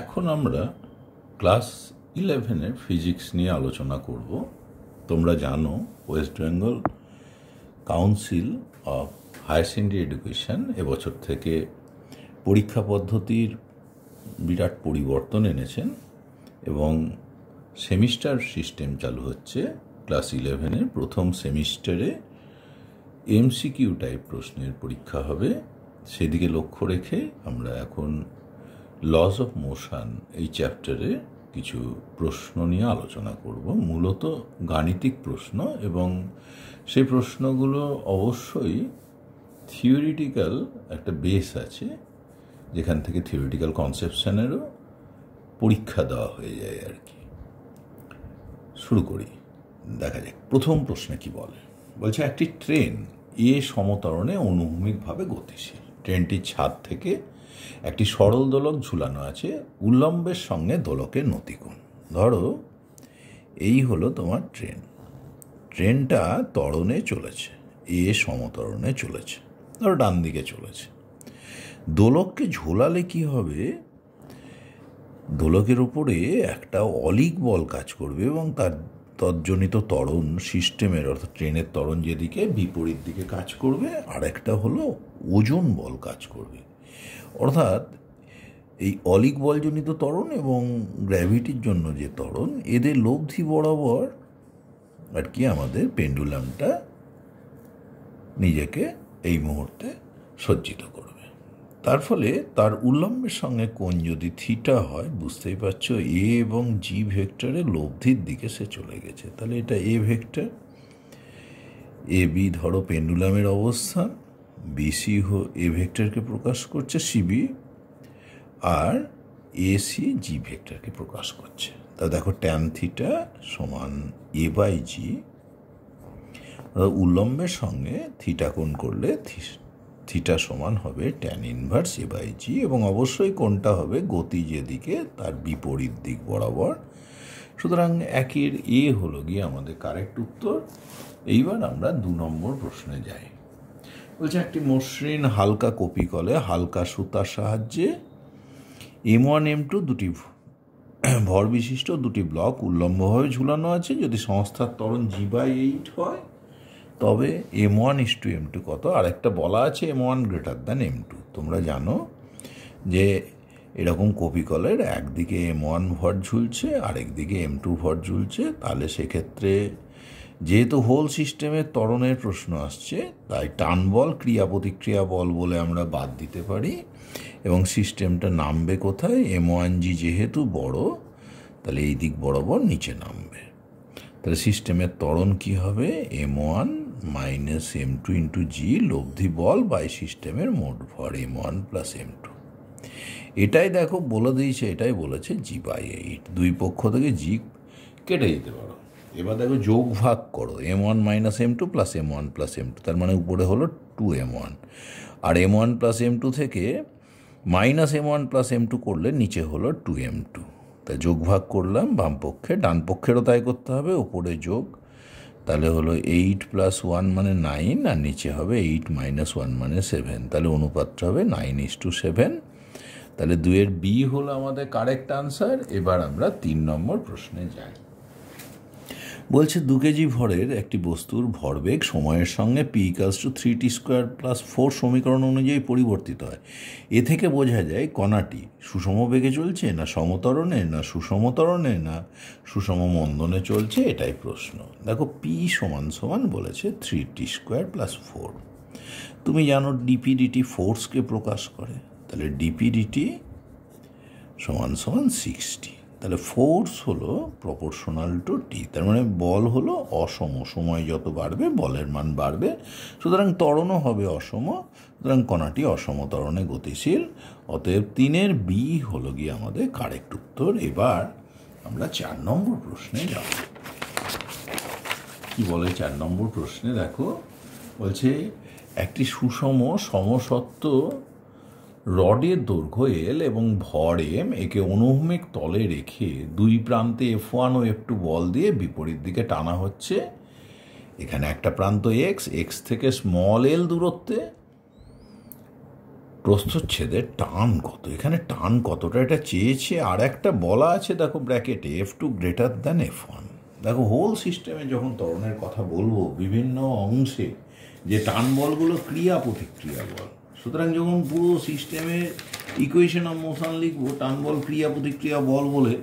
এখন আমরা ক্লাস ইলেভেনের ফিজিক্স নিয়ে আলোচনা করব তোমরা জানো West Bengal council of higher secondary education এবছর থেকে পরীক্ষা পদ্ধতির বিরাট পরিবর্তন এনেছেন এবং সেমিস্টার সিস্টেম চালু হচ্ছে ক্লাস ইলেভেনের প্রথম সেমিস্টারে এমসিকিউ টাইপ প্রশ্নের পরীক্ষা হবে সেদিকে লক্ষ্য রেখে আমরা এখন লস অফ মোশন এই চ্যাপ্টারে কিছু প্রশ্ন নিয়ে আলোচনা করব মূলত গাণিতিক প্রশ্ন এবং সেই প্রশ্নগুলো অবশ্যই থিওরিটিক্যাল একটা বেস আছে যেখান থেকে থিওরিটিক্যাল কনসেপশনেরও পরীক্ষা দেওয়া হয়ে যায় আর কি শুরু করি দেখা যাক প্রথম প্রশ্নে কি বলে বলছে একটি ট্রেন এ সমতরণে অনুভূমিকভাবে গতিশীল ট্রেনটির ছাদ থেকে একটি সরল দোলক ঝুলানো আছে উল্লম্বের সঙ্গে দোলকের নতিকোণ ধরো এই হলো তোমার ট্রেন ট্রেনটা তরণে চলেছে এ সমতরণে চলেছে ধরো ডান দিকে চলেছে দোলককে ঝোলালে কি হবে দোলকের ওপরে একটা অলিক বল কাজ করবে এবং তার তজ্জনিত তরণ সিস্টেমের অর্থাৎ ট্রেনের তরণ যেদিকে বিপরীত দিকে কাজ করবে আর একটা হলো ওজন বল কাজ করবে অর্থাৎ এই অলিক বলজনিত ত্বরণ এবং গ্র্যাভিটির জন্য যে ত্বরণ এদের লব্ধি বরাবর আর কি আমাদের পেন্ডুলামটা নিজেকে এই মুহূর্তে সজ্জিত করবে তার ফলে তার উল্লম্বের সঙ্গে কোন যদি থিটা হয় বুঝতেই পারছো এ এবং জি ভেক্টরে লব্ধির দিকে সে চলে গেছে তাহলে এটা এ ভেক্টর এ বি ধরো পেন্ডুলামের অবস্থান বিসি এ ভেক্টরকে প্রকাশ করছে সিবি আর এসি জি ভেক্টরকে প্রকাশ করছে তা দেখো ট্যান থিটা সমান এ বাই জি উল্লম্বের সঙ্গে থিটা কোণ করলে থিটা সমান হবে tan inverse A by G এবং অবশ্যই কোনটা হবে গতি যেদিকে তার বিপরীত দিক বরাবর সুতরাং একের এ হলো গিয়ে আমাদের কারেক্ট উত্তর এইবার আমরা দু নম্বর প্রশ্নে যাই বলছে একটি মসৃণ হালকা কপি কলে হালকা সুতার সাহায্যে এম ওয়ান এম টু দুটি ভর বিশিষ্ট দুটি ব্লক উল্লম্বভাবে ঝুলানো আছে যদি সংস্থার তরণ জি বাই এইট হয় তবে M one is to M two কত আর একটা বলা আছে M one greater than M two তোমরা জানো যে এরকম কপিকলের একদিকে এম ওয়ান ভর ঝুলছে আরেকদিকে এম টু ভর ঝুলছে তাহলে সেক্ষেত্রে যেহেতু হোল সিস্টেমে ত্বরণের প্রশ্ন আসছে তাই টান বল ক্রিয়া প্রতিক্রিয়া বল বলে আমরা বাদ দিতে পারি এবং সিস্টেমটা নামবে কোথায় এম ওয়ান জি যেহেতু বড় তাহলে এই দিক বরাবর নিচে নামবে তাহলে সিস্টেমের ত্বরণ কী হবে M one minus M two into G লব্ধি বল বাই সিস্টেমের মোট ভর M one plus M two এটাই দেখো বলে দিয়েছে এটাই বলেছে জি বাই এইট দুই পক্ষ থেকে জি কেটে যেতে পারো এবার দেখো যোগ ভাগ করো M one minus M two plus M one plus M two তার মানে উপরে হলো টু এম ওয়ান আর M one plus M two থেকে minus M one plus M two করলে নিচে হলো টু এম টু তা যোগ ভাগ করলাম বাম পক্ষে ডান পক্ষেরও তাই করতে হবে ওপরে যোগ তাহলে হলো এইট প্লাস ওয়ান মানে নাইন আর নিচে হবে এইট মাইনাস ওয়ান মানে সেভেন তাহলে অনুপাতটা হবে নাইন ইস টু সেভেন তাহলে দুয়ের বি হলো আমাদের কারেক্ট আনসার এবার আমরা তিন নম্বর প্রশ্নে যাই বলছে দু কেজি ভরের একটি বস্তুর ভরবেগ সময়ের সঙ্গে P equals to three T square plus four সমীকরণ অনুযায়ী পরিবর্তিত হয় এ থেকে বোঝা যায় কণাটি সুষম বেগে চলছে না সমতরণে না সুষম তরণে না সুষম মন্দনে চলছে এটাই প্রশ্ন দেখো পি সমান সমান বলেছে three T square plus four তুমি জানো ডিপিডিটি ফোর্সকে প্রকাশ করে তাহলে ডিপিডিটি সমান সমান সিক্সটি তাহলে ফোর্স হলো প্রপোর্শনাল টু টি তার মানে বল হলো অসম সময় যত বাড়বে বলের মান বাড়বে সুতরাং ত্বরণও হবে অসম সুতরাং কণাটি অসম ত্বরণে গতিশীল অতএব তিনের বি হলো গিয়ে আমাদের কারেক্ট উত্তর এবার আমরা চার নম্বর প্রশ্নে যাব কি বলে চার নম্বর প্রশ্নে দেখো বলছে একটি সুষম সমসত্ত্ব রডের দৈর্ঘ্য এল এবং ভর এম একে অনুভূমিক তলে রেখে দুই প্রান্তে এফ ওয়ান ও এফ টু বল দিয়ে বিপরীত দিকে টানা হচ্ছে এখানে একটা প্রান্ত এক্স এক্স থেকে স্মল এল দূরত্বে প্রস্থচ্ছেদের টান কত এখানে টান কতটা এটা চেয়েছে আর একটা বলা আছে দেখো ব্র্যাকেটে F two greater than F one দেখো হোল সিস্টেমে যখন তরণের কথা বলবো বিভিন্ন অংশে যে টান বলগুলো ক্রিয়া প্রতিক্রিয়া বল সুতরাং যখন পুরো সিস্টেমে ইকুয়েশন অফ মোশন লিখবো টান বল ক্রিয়া প্রতিক্রিয়া বল বলে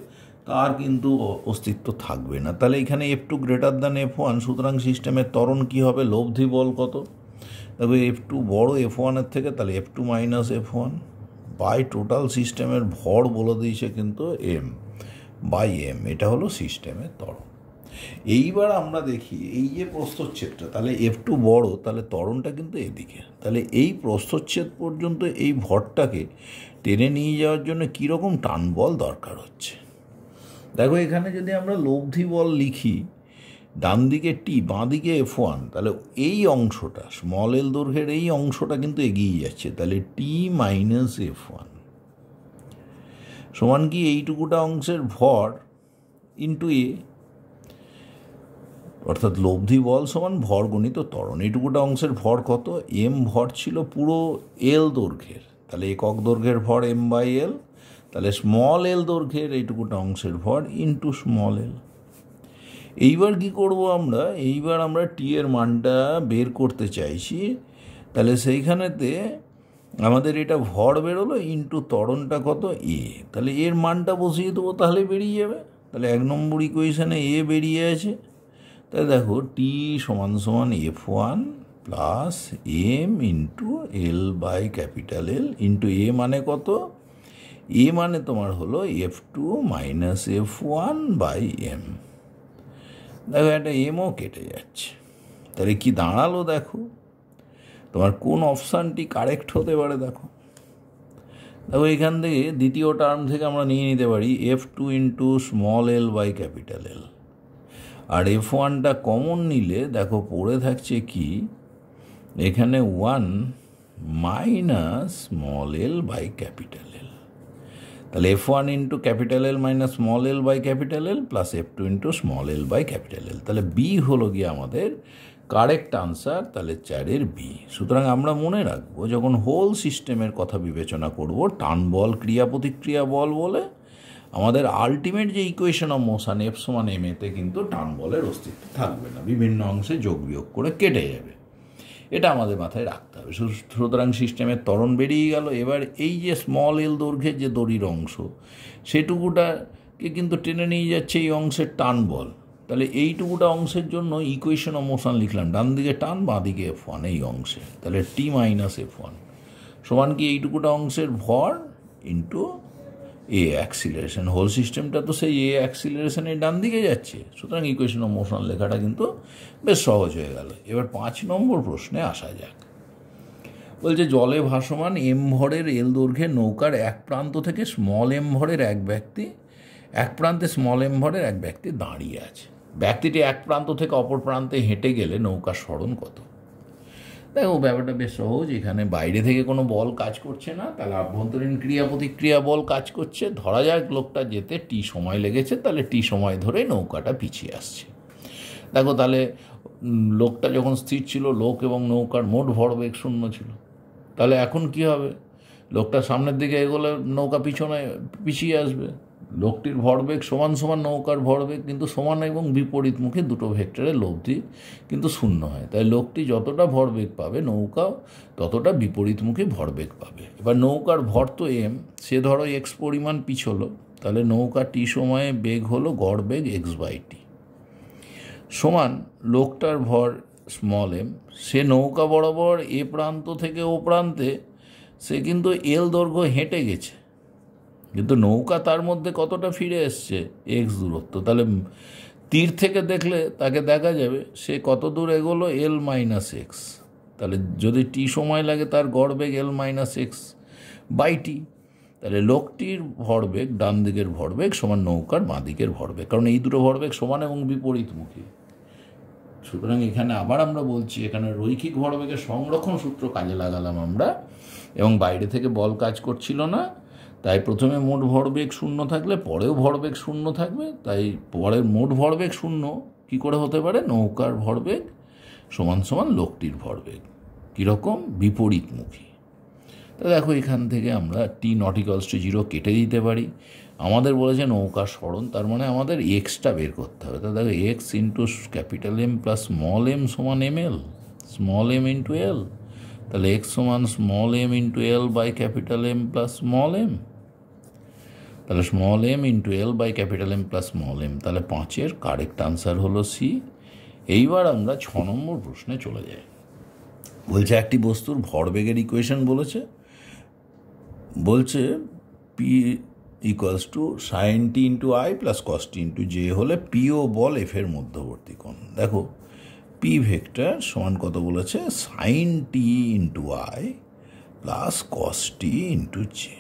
তার কিন্তু অস্তিত্ব থাকবে না তাহলে এখানে F two greater than F one সুতরাং সিস্টেমের তরণ কী হবে লব্ধি বল কত তবে এফ টু বড়ো এফ ওয়ানের থেকে তাহলে F two minus F one by total সিস্টেমের ভর বলে দিয়েছে কিন্তু এম বাই এম এটা হলো সিস্টেমের তরণ এইবার আমরা দেখি এই যে প্রস্তচ্ছেদটা তাহলে এফ টু বড় তাহলে তরণটা কিন্তু এদিকে তাহলে এই প্রস্তচ্ছেদ পর্যন্ত এই ভরটাকে টেনে নিয়ে যাওয়ার জন্য কীরকম টান বল দরকার হচ্ছে দেখো এখানে যদি আমরা লব্ধি বল লিখি ডান দিকে টি বাঁ দিকে এফ ওয়ান তাহলে এই অংশটা স্মল এল দৈর্ঘ্যের এই অংশটা কিন্তু এগিয়ে যাচ্ছে তাহলে টি মাইনাস এফ ওয়ান সমান কি এইটুকুটা অংশের ভর ইন্টু এ অর্থাৎ লব্ধি বল সমান ভর গণিত ত্বরণ এইটুকুটা অংশের ভর কত এম ভর ছিল পুরো এল দৈর্ঘ্যের তাহলে একক দৈর্ঘ্যের ভর এম বাই এল তাহলে স্মল এল দৈর্ঘ্যের এইটুকুটা অংশের ভর ইন্টু স্মল এল এইবার কি করব আমরা এইবার আমরা টি এর মানটা বের করতে চাইছি তাহলে সেইখানেতে আমাদের এটা ভর বেরোলো ইন্টু তরণটা কত এ তাহলে এর মানটা বসিয়ে দেবো তাহলে বেরিয়ে যাবে তাহলে এক নম্বর ইকুয়েশানে এ বেরিয়ে আছে তাই দেখো টি সমান সমান F one plus M into L by capital L into A মানে কত এ মানে তোমার হলো F two minus F one by M দেখো একটা এমও কেটে যাচ্ছে তাহলে কি দাঁড়ালো দেখো তোমার কোন অপশানটি কারেক্ট হতে পারে দেখো দেখো এখান থেকে দ্বিতীয় টার্ম থেকে আমরা নিয়ে নিতে পারি F two into small L by capital L আর এফ ওয়ানটা কমন নিলে দেখো পড়ে থাকছে কি এখানে one minus small L by capital L তাহলে F one into capital L minus small L by capital L plus F two into small L by capital L তাহলে বি হলো গিয়ে আমাদের কারেক্ট আনসার তাহলে চারের বি সুতরাং আমরা মনে রাখবো যখন হোল সিস্টেমের কথা বিবেচনা করব টান বল ক্রিয়া প্রতিক্রিয়া বল বলে আমাদের আলটিমেট যে ইকুয়েশন অফ মোশান এফ সমান এম এতে কিন্তু টান বলের অস্তিত্ব থাকবে না বিভিন্ন অংশে যোগ বিয়োগ করে কেটে যাবে এটা আমাদের মাথায় রাখতে হবে সুতরাং সিস্টেমের তরণ বেরিয়ে গেল এবার এই যে স্মল এল দৈর্ঘ্যের যে দড়ির অংশ সেটুকুটাকে কিন্তু টেনে নিয়ে যাচ্ছে এই অংশের টান বল তাহলে এইটুকুটা অংশের জন্য ইকুয়েশন অফ মোশন লিখলাম ডান দিকে টান বাঁ দিকে এফ ওয়ান এই অংশে তাহলে টি মাইনাস এফ ওয়ান সমান কি এইটুকুটা অংশের ভর ইন্টু এ অ্যাক্সিলারেশন হোল সিস্টেমটা তো সেই এ অ্যাক্সিলারেশনের ডান দিকে যাচ্ছে সুতরাং ইকুয়েশন অফ মোশন লেখাটা কিন্তু বেশ সহজ হয়ে গেল এবার পাঁচ নম্বর প্রশ্নে আসা যাক বলছে জলে ভাসমান এম ভরের এল দৈর্ঘ্যে নৌকার এক প্রান্ত থেকে স্মল এম ভরের এক ব্যক্তি এক প্রান্তে স্মল এম ভরের এক ব্যক্তি দাঁড়িয়ে আছে ব্যক্তিটি এক প্রান্ত থেকে অপর প্রান্তে হেঁটে গেলে নৌকার স্মরণ কত দেখো ব্যাপারটা বেশ সহজ এখানে বাইরে থেকে কোনো বল কাজ করছে না তাহলে আভ্যন্তরীণ ক্রিয়া প্রতিক্রিয়া বল কাজ করছে ধরা যাক লোকটা যেতে টি সময় লেগেছে তাহলে টি সময় ধরে নৌকাটা পিছিয়ে আসছে দেখো তাহলে লোকটা যখন স্থির ছিল লোক এবং নৌকার মোট ভরবেগ শূন্য ছিল তাহলে এখন কি হবে লোকটা সামনের দিকে এগোলে নৌকা পিছনে পিছিয়ে আসবে লোকটির ভরবেগ সমান সমান নৌকার ভরবেগ কিন্তু সমান এবং বিপরীত মুখে দুটো ভেক্টরের লব্ধি কিন্তু শূন্য হয় তাই লোকটি যতটা ভরবেগ পাবে নৌকাও ততটা বিপরীত মুখে ভরবেগ পাবে এবার নৌকার ভর তো এম সে ধরো এক্স পরিমাণ পিছলো তাহলে নৌকা টি সময়ে বেগ হলো গড় বেগ এক্স বাই টি সমান লোকটার ভর স্মল এম সে নৌকা বরাবর এ প্রান্ত থেকে ও প্রান্তে সে কিন্তু এল দৈর্ঘ্য হেঁটে গেছে কিন্তু নৌকা তার মধ্যে কতটা ফিরে এসছে এক্স দূরত্ব তাহলে তীর থেকে দেখলে তাকে দেখা যাবে সে কত দূর এগোলো এল মাইনাস এক্স তাহলে যদি টি সময় লাগে তার গড়বেগ L minus X by T তাহলে লোকটির ভরবেগ ডান দিকের ভরবেগ সমান নৌকার বাঁ দিকের ভরবেগ কারণ এই দুটো ভরবেগ সমান এবং বিপরীতমুখী সুতরাং এখানে আবার আমরা বলছি এখানে রৈখিক ভরবেগের সংরক্ষণ সূত্র কাজে লাগালাম আমরা এবং বাইরে থেকে বল কাজ করছিল না তাই প্রথমে মোট ভরবেগ শূন্য থাকলে পরেও ভরবেগ শূন্য থাকবে তাই পরের মোট ভরবেগ শূন্য কি করে হতে পারে নৌকার ভরবেগ সমান সমান লোকটির ভরবেগ কীরকম বিপরীতমুখী তা দেখো এখান থেকে আমরা টি নটিকলস টু জিরো কেটে দিতে পারি আমাদের বলেছে নৌকা সরণ তার মানে আমাদের এক্সটা বের করতে হবে তা দেখো X into capital M plus small M সমান M L small M into L তাহলে এক্স সমান small M into L by capital M plus small M তাহলে small M into L by capital M plus small M তাহলে পাঁচের correct answer হলো C এইবার আমরা ছ নম্বর প্রশ্নে চলে যাই বলছে একটি বস্তুর ভরবেগের ইকুয়েশন বলেছে বলছে P equals to sine T into I plus cos T into J হলে পি ও বল এফের মধ্যবর্তী কোণ দেখো পি ভেক্টর সমান কত বলেছে sine T into I plus cos T into J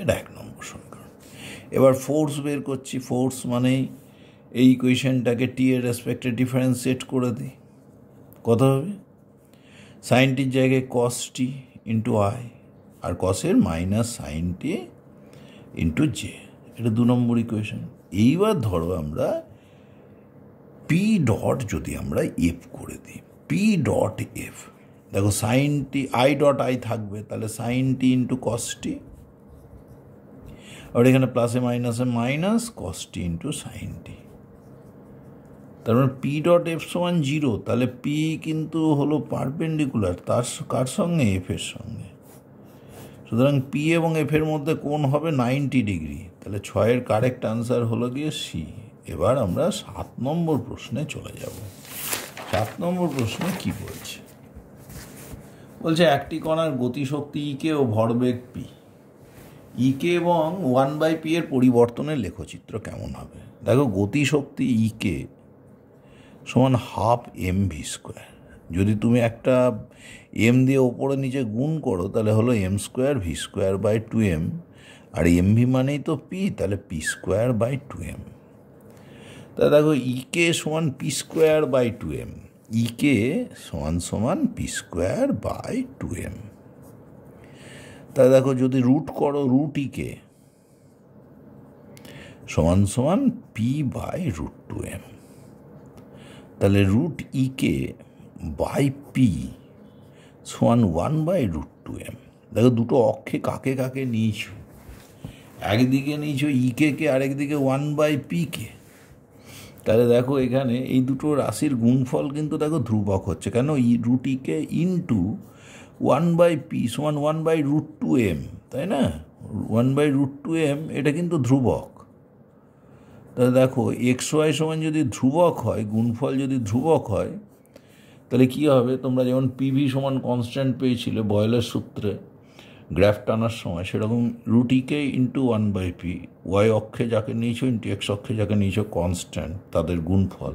এটা এক নম্বর সমীকরণ এবার ফোর্স বের করছি ফোর্স মানেই এই ইকুয়েশনটাকে টি এর রেসপেক্টে ডিফারেন্সিয়েট করে দিই কত হবে সাইনটির জায়গায় কস টি ইন্টু আই আর কসের minus sine T into J এটা দু নম্বর ইকুয়েশন এইবার ধরো আমরা পি ডট যদি আমরা এফ করে দিই পি ডট এফ দেখো sine T I dot I থাকবে তাহলে সাইন টি ইন্টু কস টি আবার এখানে প্লাসে মাইনাসে minus cos T into sine T তার মানে পি ডট এফ সমান জিরো তাহলে পি কিন্তু হলো পারপেন্ডিকুলার তার কার সঙ্গে এফের সঙ্গে সুতরাং পি এবং এফের মধ্যে কোন হবে নাইনটি ডিগ্রি তাহলে ছয়ের কারেক্ট আনসার হলো গিয়ে সি এবার আমরা সাত নম্বর প্রশ্নে চলে যাব সাত নম্বর প্রশ্নে কি বলছে বলছে একটি কণার গতিশক্তি e কে ও ভরবেগ পি ইকে e এবং ওয়ান বাই পি এর পরিবর্তনের লেখচিত্র কেমন হবে দেখো গতিশক্তি ইকে e সমান হাফ এম ভি স্কোয়ার যদি তুমি একটা এম দিয়ে ওপরে নিচে গুণ করো তাহলে হলো M square V square by two M আর এম ভি মানেই তো পি তাহলে P square by two M তা দেখো ইকে e সমান P square by two M E K সমান সমান P square by two M তা দেখো যদি রুট করো রুটিকে সমান সমান P by root two M তাহলে রুট ইকে বাই পি সমান one by root two M দেখো দুটো অক্ষে কাকে কাকে নিয়েছো একদিকে নিয়েছো ইকে e কে আরেকদিকে ওয়ান বাই পি কে তাহলে দেখো এখানে এই দুটো রাশির গুণফল কিন্তু দেখো ধ্রুবক হচ্ছে কেন ই root E K into one by P সমান one by root two M তাই না one by root two M এটা কিন্তু ধ্রুবক তা দেখো এক্স ওয়াই সমান যদি ধ্রুবক হয় গুণফল যদি ধ্রুবক হয় তাহলে কী হবে তোমরা যেমন পিভি সমান কনস্ট্যান্ট পেয়েছিলে বয়লের সূত্রে গ্রাফ টানার সময় সেরকম রুটিকে into one by P Y অক্ষে যাকে নিয়েছো ইন্টু এক্স অক্ষে যাকে নিয়েছো কনস্ট্যান্ট তাদের গুণফল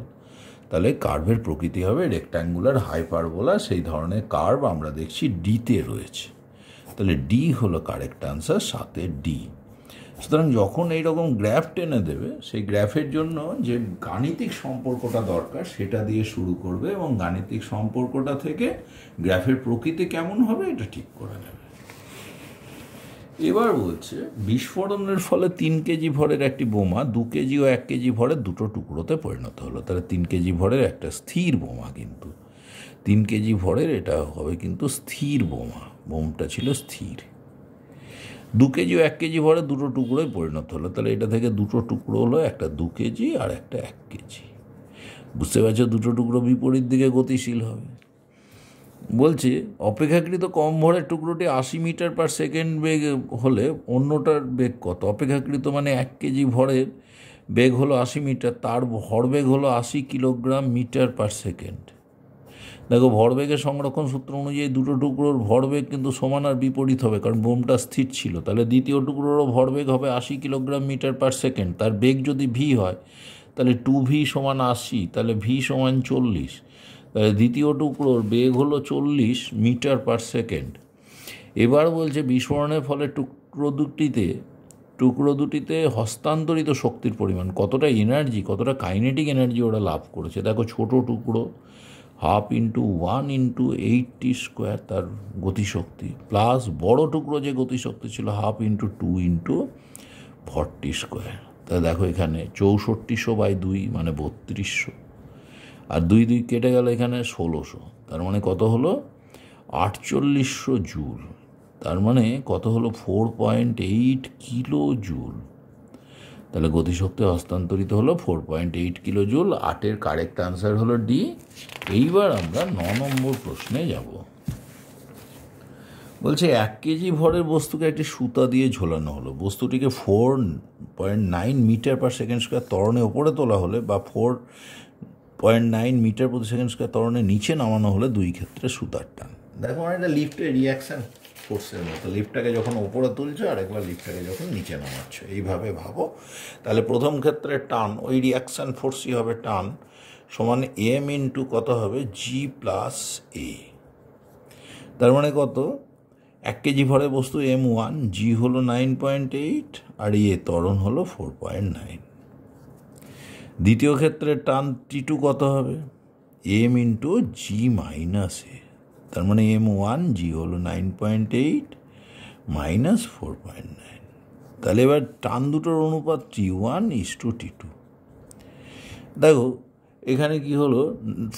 তাহলে কার্ভের প্রকৃতি হবে রেক্ট্যাঙ্গুলার হাইপারবোলা সেই ধরনের কার্ভ আমরা দেখছি ডিতে রয়েছে তাহলে ডি হলো কারেক্ট আনসার সাথে ডি সুতরাং যখন এইরকম গ্র্যাফ টেনে দেবে সেই গ্র্যাফের জন্য যে গাণিতিক সম্পর্কটা দরকার সেটা দিয়ে শুরু করবে এবং গাণিতিক সম্পর্কটা থেকে গ্রাফের প্রকৃতি কেমন হবে এটা ঠিক করা নেবে এবার বলছে বিস্ফোরণের ফলে তিন কেজি ভরের একটি বোমা দু কেজি ও এক কেজি ভরের দুটো টুকরোতে পরিণত হলো তাহলে তিন কেজি ভরের একটা স্থির বোমা কিন্তু তিন কেজি ভরের এটা হবে কিন্তু স্থির বোমা বোমটা ছিল স্থির দু কেজি ও এক কেজি ভরে দুটো টুকরোয় পরিণত হলো তাহলে এটা থেকে দুটো টুকরো হলো একটা দু কেজি আর একটা এক কেজি বুঝতে পারছো দুটো টুকরো বিপরীত দিকে গতিশীল হবে বলছি অপেক্ষাকৃত কম ভরের টুকরোটি আশি মিটার পার সেকেন্ড বেগ হলে অন্যটার বেগ কত অপেক্ষাকৃত মানে এক কেজি ভরের বেগ হলো আশি মিটার তার ভরবেগ হলো আশি কিলোগ্রাম মিটার পার সেকেন্ড দেখো ভরবেগের সংরক্ষণ সূত্র অনুযায়ী দুটো টুকরোর ভরবেগ কিন্তু সমান আর বিপরীত হবে কারণ বোমটা স্থির ছিল তাহলে দ্বিতীয় টুকরোরও ভরবেগ হবে আশি কিলোগ্রাম মিটার পার সেকেন্ড তার বেগ যদি ভি হয় তাহলে টু ভি সমান আশি তাহলে ভি সমান চল্লিশ দ্বিতীয় টুকরোর বেগ হলো চল্লিশ মিটার পার সেকেন্ড এবার বলছে বিস্ফোরণের ফলে টুকরো দুটিতে টুকরো দুটিতে হস্তান্তরিত শক্তির পরিমাণ কতটা এনার্জি কতটা কাইনেটিক এনার্জি ওরা লাভ করেছে দেখো ছোট টুকরো half into one into eighty square তার গতিশক্তি প্লাস বড় টুকরো যে গতিশক্তি ছিল half into two into forty square তা দেখো এখানে চৌষট্টিশো বাই দুই মানে বত্রিশশো আর দুই দুই কেটে গেল এখানে ষোলোশো তার মানে কত হলো আটচল্লিশশো জুল তার মানে কত হলো four point eight kilo joule তাহলে গতিশক্তি হস্তান্তরিত হলো four point eight kilo joule আটের কারেক্ট আনসার হলো ডি এইবার আমরা ন নম্বর প্রশ্নে যাব বলছে এক কেজি ভরের বস্তুকে একটি সুতা দিয়ে ঝোলানো হলো বস্তুটিকে four point nine metre per second square তরণে ওপরে তোলা হলে বা ফোর পয়েন্ট নাইন মিটার প্রতি সেকেন্ড স্কোয়ার তরণের নিচে নামানো হলে দুই ক্ষেত্রে সুতার টান দেখো মানে এটা লিফটের রিয়াকশান ফোর্সের মতো লিফটটাকে যখন ওপরে তুলছো আর একবার লিফটটাকে যখন নিচে নামাচ্ছ এইভাবে ভাবো তাহলে প্রথম ক্ষেত্রে টান ওই রিয়াকশান ফোর্সই হবে টান সমান এম ইন্টু কত হবে জি প্লাস এ তার মানে কত এক কেজি ভরে বস্তু এম ওয়ান জি হলো নাইন পয়েন্ট এইট আর এ ত্বরণ হলো ফোর পয়েন্ট নাইন দ্বিতীয় ক্ষেত্রে টান টি টু কত হবে M into G minus A তার মানে এম ওয়ান জি হলো nine point eight minus four point nine তাহলে এবার টান দুটোর অনুপাত T one is two T two দেখো এখানে কি হলো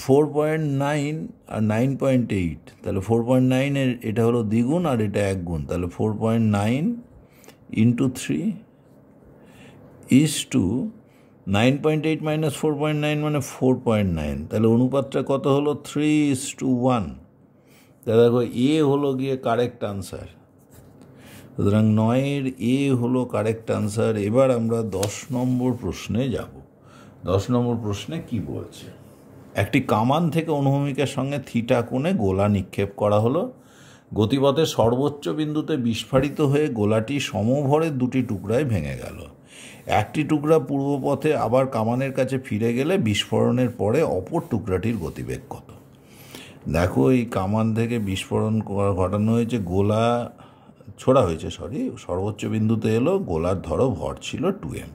ফোর পয়েন্ট নাইন আর নাইন পয়েন্ট এইট তাহলে ফোর পয়েন্ট নাইনের এটা হলো দ্বিগুণ আর এটা এক গুণ তাহলে four point nine into three is two nine point eight minus four point nine মানে ফোর পয়েন্ট নাইন তাহলে অনুপাতটা কত হলো থ্রি ইস টু ওয়ান তা দেখো এ হলো গিয়ে কারেক্ট আনসার সুতরাং নয়ের এ হলো কারেক্ট আনসার এবার আমরা দশ নম্বর প্রশ্নে যাব দশ নম্বর প্রশ্নে কি বলছে একটি কামান থেকে অনুভূমিকের সঙ্গে থিটা কোণে গোলা নিক্ষেপ করা হলো গতিপথের সর্বোচ্চ বিন্দুতে বিস্ফারিত হয়ে গোলাটি সমভরের দুটি টুকরায় ভেঙে গেল একটি টুকরা পূর্ব পথে আবার কামানের কাছে ফিরে গেলে বিস্ফোরণের পরে অপর টুকরাটির গতিবেগ কত দেখো এই কামান থেকে বিস্ফোরণ ঘটানো হয়েছে গোলা ছোড়া হয়েছে সরি সর্বোচ্চ বিন্দুতে এলো গোলার ধরো ভর ছিল টু এম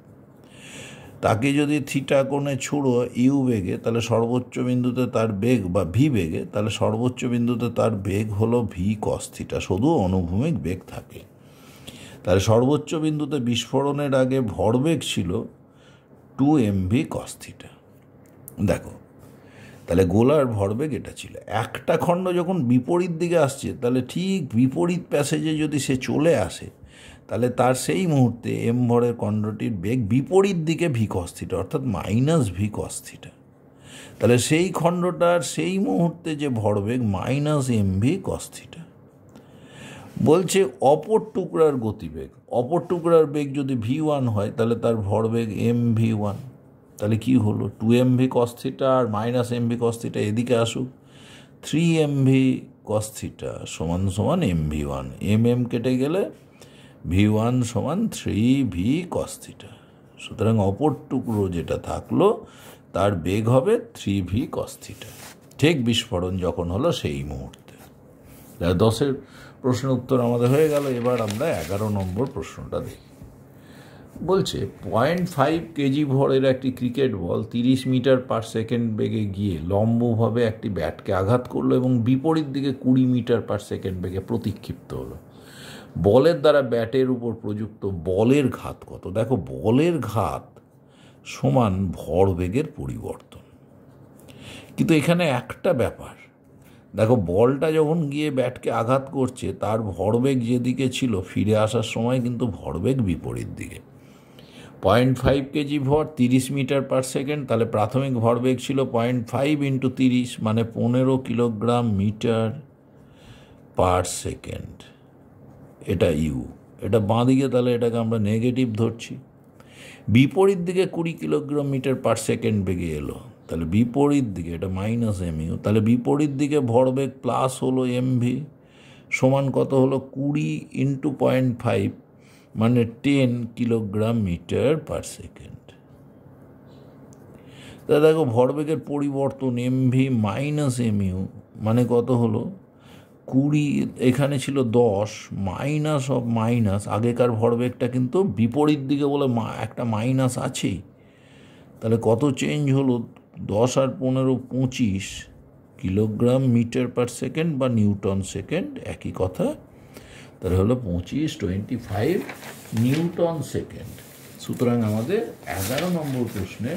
তাকে যদি থিটা কোণে ছুঁড়ো ইউ বেগে তাহলে সর্বোচ্চ বিন্দুতে তার বেগ বা ভি বেগে তাহলে সর্বোচ্চ বিন্দুতে তার বেগ হলো ভি কস থিটা শুধু অনুভূমিক বেগ থাকে তার সর্বোচ্চ বিন্দুতে বিস্ফোরণের আগে ভরবেগ ছিল টু ভি কস্থিটা দেখো তাহলে গোলার ভরবেগ এটা ছিল একটা খণ্ড যখন বিপরীত দিকে আসছে তাহলে ঠিক বিপরীত প্যাসেজে যদি সে চলে আসে তাহলে তার সেই মুহূর্তে এম ভরের খণ্ডটির বেগ বিপরীত দিকে ভি কস্থিটা অর্থাৎ মাইনাস ভি কস্থিটা তাহলে সেই খণ্ডটার সেই মুহূর্তে যে ভরবেগ মাইনাস এম ভি কস্থিটা বলছে অপর টুকরার গতিবেগ অপর টুকরার বেগ যদি ভি ওয়ান হয় তাহলে তার ভরবেগ এম ভি ওয়ান তাহলে কী হলো টু এম ভি কস্থিটা আর মাইনাস এম ভি কস্থিটা এদিকে আসুক থ্রি এম ভি কস্থিটা সমান সমান M V one M M কেটে গেলে ভি ওয়ান সমান থ্রি ভি কস্থিটা সুতরাং অপর টুকরো যেটা থাকলো তার বেগ হবে থ্রি ভি কস্থিটা ঠিক বিস্ফোরণ যখন হলো সেই মুহূর্তে দশের প্রশ্ন উত্তর আমাদের হয়ে গেল এবার আমরা এগারো নম্বর প্রশ্নটা দেখি বলছে পয়েন্ট ফাইভ কেজি ভরের একটি ক্রিকেট বল তিরিশ মিটার পার সেকেন্ড বেগে গিয়ে লম্বভাবে একটি ব্যাটকে আঘাত করলো এবং বিপরীত দিকে কুড়ি মিটার পার সেকেন্ড বেগে প্রতিক্ষিপ্ত হলো বলের দ্বারা ব্যাটের উপর প্রযুক্ত বলের ঘাত কত দেখো বলের ঘাত সমান ভরবেগের পরিবর্তন কিন্তু এখানে একটা ব্যাপার দেখো বলটা যখন গিয়ে ব্যাটকে আঘাত করছে তার ভরবেগ যেদিকে ছিল ফিরে আসার সময় কিন্তু ভরবেগ বিপরীত দিকে পয়েন্ট ফাইভ কেজি ভর তিরিশ মিটার পার সেকেন্ড তাহলে প্রাথমিক ভরবেগ ছিল পয়েন্ট ফাইভ ইন্টু তিরিশ মানে পনেরো কিলোগ্রাম মিটার পার সেকেন্ড এটা ইউ এটা বাঁ দিকে তাহলে এটাকে আমরা নেগেটিভ ধরছি বিপরীত দিকে কুড়ি কিলোগ্রাম মিটার পার সেকেন্ড বেগে এলো তাহলে বিপরীত দিকে এটা মাইনাস এম ইউ তাহলে বিপরীত দিকে ভরবেগ প্লাস হলো এম ভি সমান কত হলো কুড়ি ইন্টু পয়েন্ট ফাইভ মানে ten kilogram metre per second তা দেখো ভরবেগের পরিবর্তন M V minus M U মানে কত হলো কুড়ি এখানে ছিল দশ মাইনাস অফ মাইনাস আগেকার ভরবেগটা কিন্তু বিপরীত দিকে বলে একটা মাইনাস আছেই তাহলে কত চেঞ্জ হলো দশ আর পনেরো পঁচিশ কিলোগ্রাম মিটার পার সেকেন্ড বা নিউটন সেকেন্ড একই কথা তাহলে হলো পঁচিশ টোয়েন্টি ফাইভ নিউটন সেকেন্ড সুতরাং আমাদের এগারো নম্বর প্রশ্নে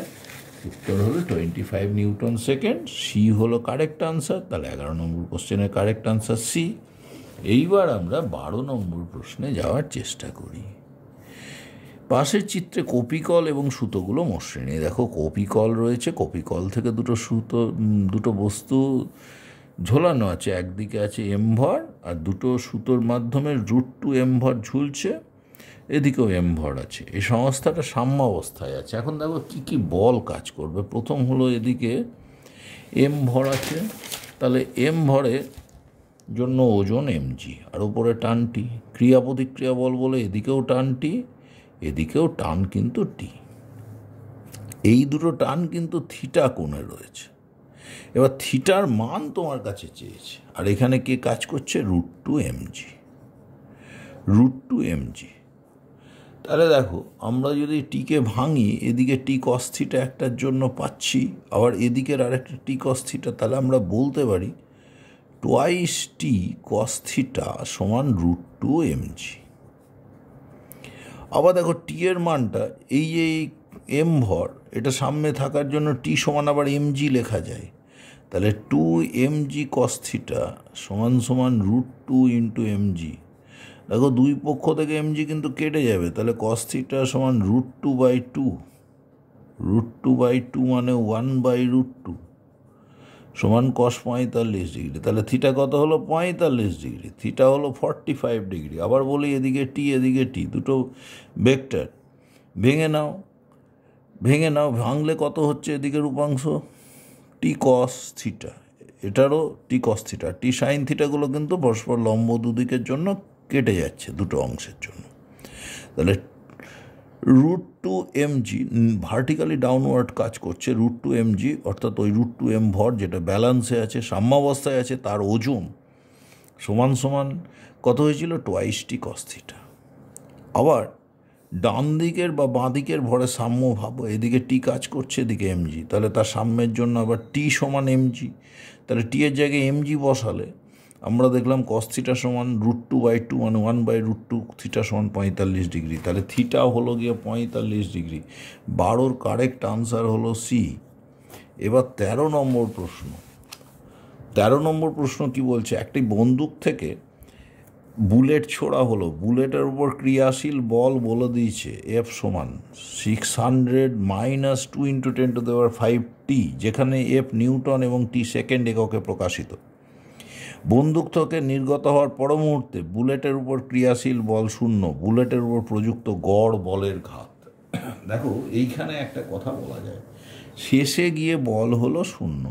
উত্তর হলো twenty five newton second C হলো কারেক্ট আনসার তাহলে এগারো নম্বর কোশ্চেনের কারেক্ট আনসার সি এইবার আমরা বারো নম্বর প্রশ্নে যাওয়ার চেষ্টা করি পাশের চিত্রে কপিকল এবং সুতোগুলো মসৃণ দেখো কপিকল রয়েছে কপিকল থেকে দুটো সুতো দুটো বস্তু ঝোলানো আছে একদিকে আছে ভর আর দুটো সুতোর মাধ্যমে রুট টু ভর ঝুলছে এদিকেও ভর আছে এই সংস্থাটা সাম্যাবস্থায় আছে এখন দেখো কি কি বল কাজ করবে প্রথম হলো এদিকে এম ভর আছে তাহলে এম ভরের জন্য ওজন এমজি আর উপরে টানটি ক্রিয়া প্রতিক্রিয়া বল বলে এদিকেও টানটি এদিকেও টান কিন্তু টি এই দুটো টান কিন্তু থিটা কোণে রয়েছে এবার থিটার মান তোমার কাছে চেয়েছে আর এখানে কে কাজ করছে root two M G root two M G তাহলে দেখো আমরা যদি টিকে ভাঙি এদিকে টি কস্থিটা একটার জন্য পাচ্ছি আবার এদিকের আরেকটা টি কস্থিটা তাহলে আমরা বলতে পারি টোয়াইস টি কস্থিটা সমান রুট টু এমজি আবার দেখো টি এর মানটা এই যে এম ভর এটা সামনে থাকার জন্য টি সমান আবার এম জি লেখা যায় তাহলে টু এম জি কস্থিটা সমান সমান root two into M G দেখো দুই পক্ষ থেকে এম জি কিন্তু কেটে যাবে তাহলে কস্থিটা সমান root two by two root two by two মানে ওয়ান বাই রুট টু সমান কস পঁয়তাল্লিশ ডিগ্রি তাহলে থিটা কত হলো পঁয়তাল্লিশ ডিগ্রি থিটা হলো ফর্টি ফাইভ ডিগ্রি আবার বলি এদিকে টি এদিকে টি দুটো ভেক্টর ভেঙে নাও ভেঙে নাও ভাঙলে কত হচ্ছে এদিকে রূপাংশ টি কস থিটা এটারও টি কস থিটা টি সাইন থিটাগুলো কিন্তু পরস্পর লম্ব দুদিকের জন্য কেটে যাচ্ছে দুটো অংশের জন্য তাহলে root two M G vertically downward কাজ করছে রুট টু এমজি অর্থাৎ ওই রুট টু এম ভর যেটা ব্যালান্সে আছে সাম্যাবস্থায় আছে তার ওজন সমান সমান কত হয়েছিল টোয়াইসটি কস্থিটা আবার ডান দিকের বা বাঁ দিকের ভরে সাম্য ভাবো এদিকে টি কাজ করছে এদিকে এমজি তাহলে তার সাম্যের জন্য আবার টি সমান এমজি তাহলে টি এর জায়গায় এমজি বসালে আমরা দেখলাম কস থিটা সমান রুট টু বাই টু মানে one by root two theta সমান পঁয়তাল্লিশ ডিগ্রি তাহলে থিটা হলো গিয়ে পঁয়তাল্লিশ ডিগ্রি বারোর কারেক্ট আনসার হলো সি এবার ১৩ নম্বর প্রশ্ন ১৩ নম্বর প্রশ্ন কি বলছে একটি বন্দুক থেকে বুলেট ছোড়া হলো বুলেটের উপর ক্রিয়াশীল বল বলে দিয়েছে এফ সমান six hundred minus two into ten to দেওয়ার ফাইভ টি যেখানে এফ নিউটন এবং টি সেকেন্ড এককে প্রকাশিত বন্দুক থেকে নির্গত হওয়ার পর মুহূর্তে বুলেটের উপর ক্রিয়াশীল বল শূন্য বুলেটের উপর প্রযুক্ত গড় বলের ঘাত দেখো এইখানে একটা কথা বলা যায় শেষে গিয়ে বল হলো শূন্য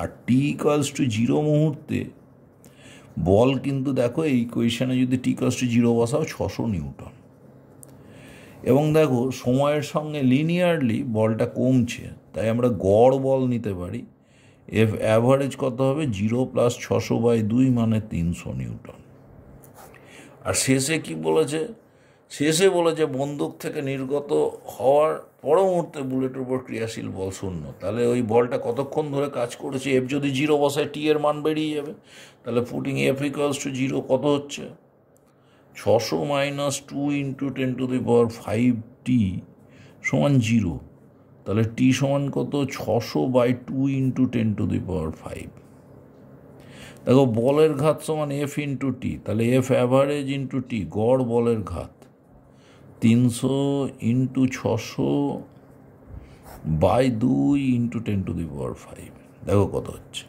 আর টি ইকালস টু জিরো মুহূর্তে বল কিন্তু দেখো এই কোয়েশনে যদি টি ইকালস টু জিরো বসাও ছশো নিউটন এবং দেখো সময়ের সঙ্গে লিনিয়ারলি বলটা কমছে তাই আমরা গড় বল নিতে পারি এফ অ্যাভারেজ কত হবে জিরো প্লাস ছশো বাই দুই মানে তিনশো নিউটন আর শেষে কি বলেছে শেষে বলেছে বন্দুক থেকে নির্গত হওয়ার পর মুহূর্তে বুলেটের উপর ক্রিয়াশীল বল শূন্য তাহলে ওই বলটা কতক্ষণ ধরে কাজ করেছে এফ যদি জিরো বসায় টি এর মান বেরিয়ে যাবে তাহলে putting F equals to zero কত হচ্ছে ছশো minus two into ten to the power five T সমান জিরো তাহলে টি সমান কত ছশো by two into ten to the power five দেখো বলের ঘাত সমান এফ ইন্টু টি তাহলে এফ অ্যাভারেজ ইন্টু টি গড় বলের ঘাত তিনশো ইন্টু ছশো বাই দুই into ten to the power five দেখো কত হচ্ছে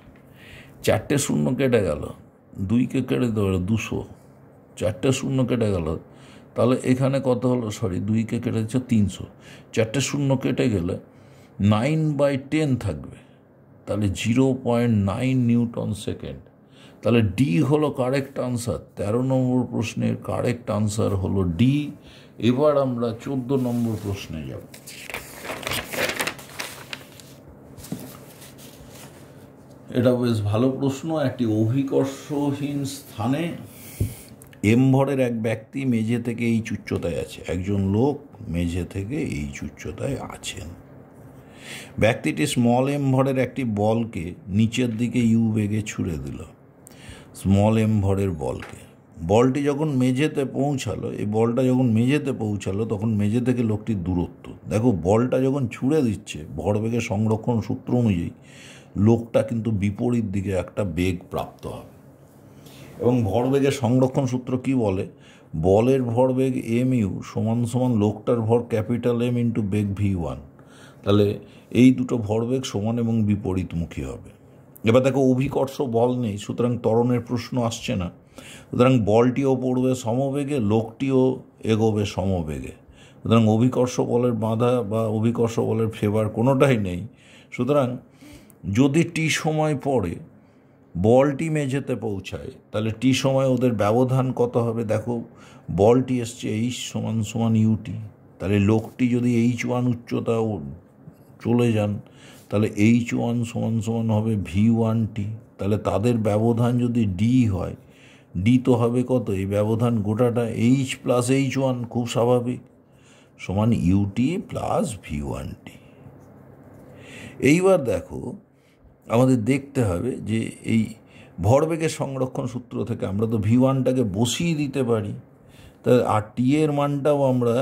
চারটে শূন্য কেটে গেল দুইকে কেটে দেবে দুশো চারটে শূন্য কেটে গেল তাহলে এখানে কত হলো সরি দুইকে কেটে দিচ্ছে তিনশো চারটে শূন্য কেটে গেলে নাইন বাই টেন থাকবে তাহলে zero point nine newton second তাহলে ডি হলো কারেক্ট আনসার তেরো নম্বর প্রশ্নের কারেক্ট আনসার হলো ডি এবার আমরা চোদ্দ নম্বর প্রশ্নে যাব এটা বেশ ভালো প্রশ্ন একটি অভিকর্ষহীন স্থানে এমভরের এক ব্যক্তি মেঝে থেকে এই চুচ্চতায় আছে একজন লোক মেঝে থেকে এই চুচ্চতায় আছেন ব্যক্তিটি স্মল এমভরের একটি বলকে নিচের দিকে ইউ বেগে ছুড়ে দিল স্মল এমভরের বলকে বলটি যখন মেঝেতে পৌঁছালো এই বলটা যখন মেঝেতে পৌঁছালো তখন মেঝে থেকে লোকটির দূরত্ব দেখো বলটা যখন ছুঁড়ে দিচ্ছে ভরবেগের সংরক্ষণ সূত্র অনুযায়ী লোকটা কিন্তু বিপরীত দিকে একটা বেগ প্রাপ্ত হবে এবং ভরবেগের সংরক্ষণ সূত্র কি বলে বলের ভরবেগ এম ইউ সমান সমান লোকটার ভর ক্যাপিটাল এম ইন্টু বেগ ভি ওয়ান তাহলে এই দুটো ভরবেগ সমান এবং বিপরীতমুখী হবে এবার দেখো অভিকর্ষ বল নেই সুতরাং তরণের প্রশ্ন আসছে না সুতরাং বলটিও পড়বে সমবেগে লোকটিও এগোবে সমবেগে সুতরাং অভিকর্ষ বলের বাধা বা অভিকর্ষ বলের ফেভার কোনোটাই নেই সুতরাং যদি টি সময় পড়ে বলটি মেঝেতে পৌঁছায় তাহলে টি সময় ওদের ব্যবধান কত হবে দেখো বলটি এসছে এইচ সমান সমান ইউটি তাহলে লোকটি যদি এইচ ওয়ান উচ্চতা চলে যান তাহলে এইচ ওয়ান সমান সমান হবে ভি ওয়ান টি তাহলে তাদের ব্যবধান যদি ডি হয় ডি তো হবে কত এই ব্যবধান গোটাটা এইচ প্লাস এইচ ওয়ান খুব স্বাভাবিক সমান U T plus V one T এইবার দেখো আমাদের দেখতে হবে যে এই ভরবেগের সংরক্ষণ সূত্র থেকে আমরা তো ভি ওয়ানটাকে বসিয়ে দিতে পারি তা আর টি এর মানটাও আমরা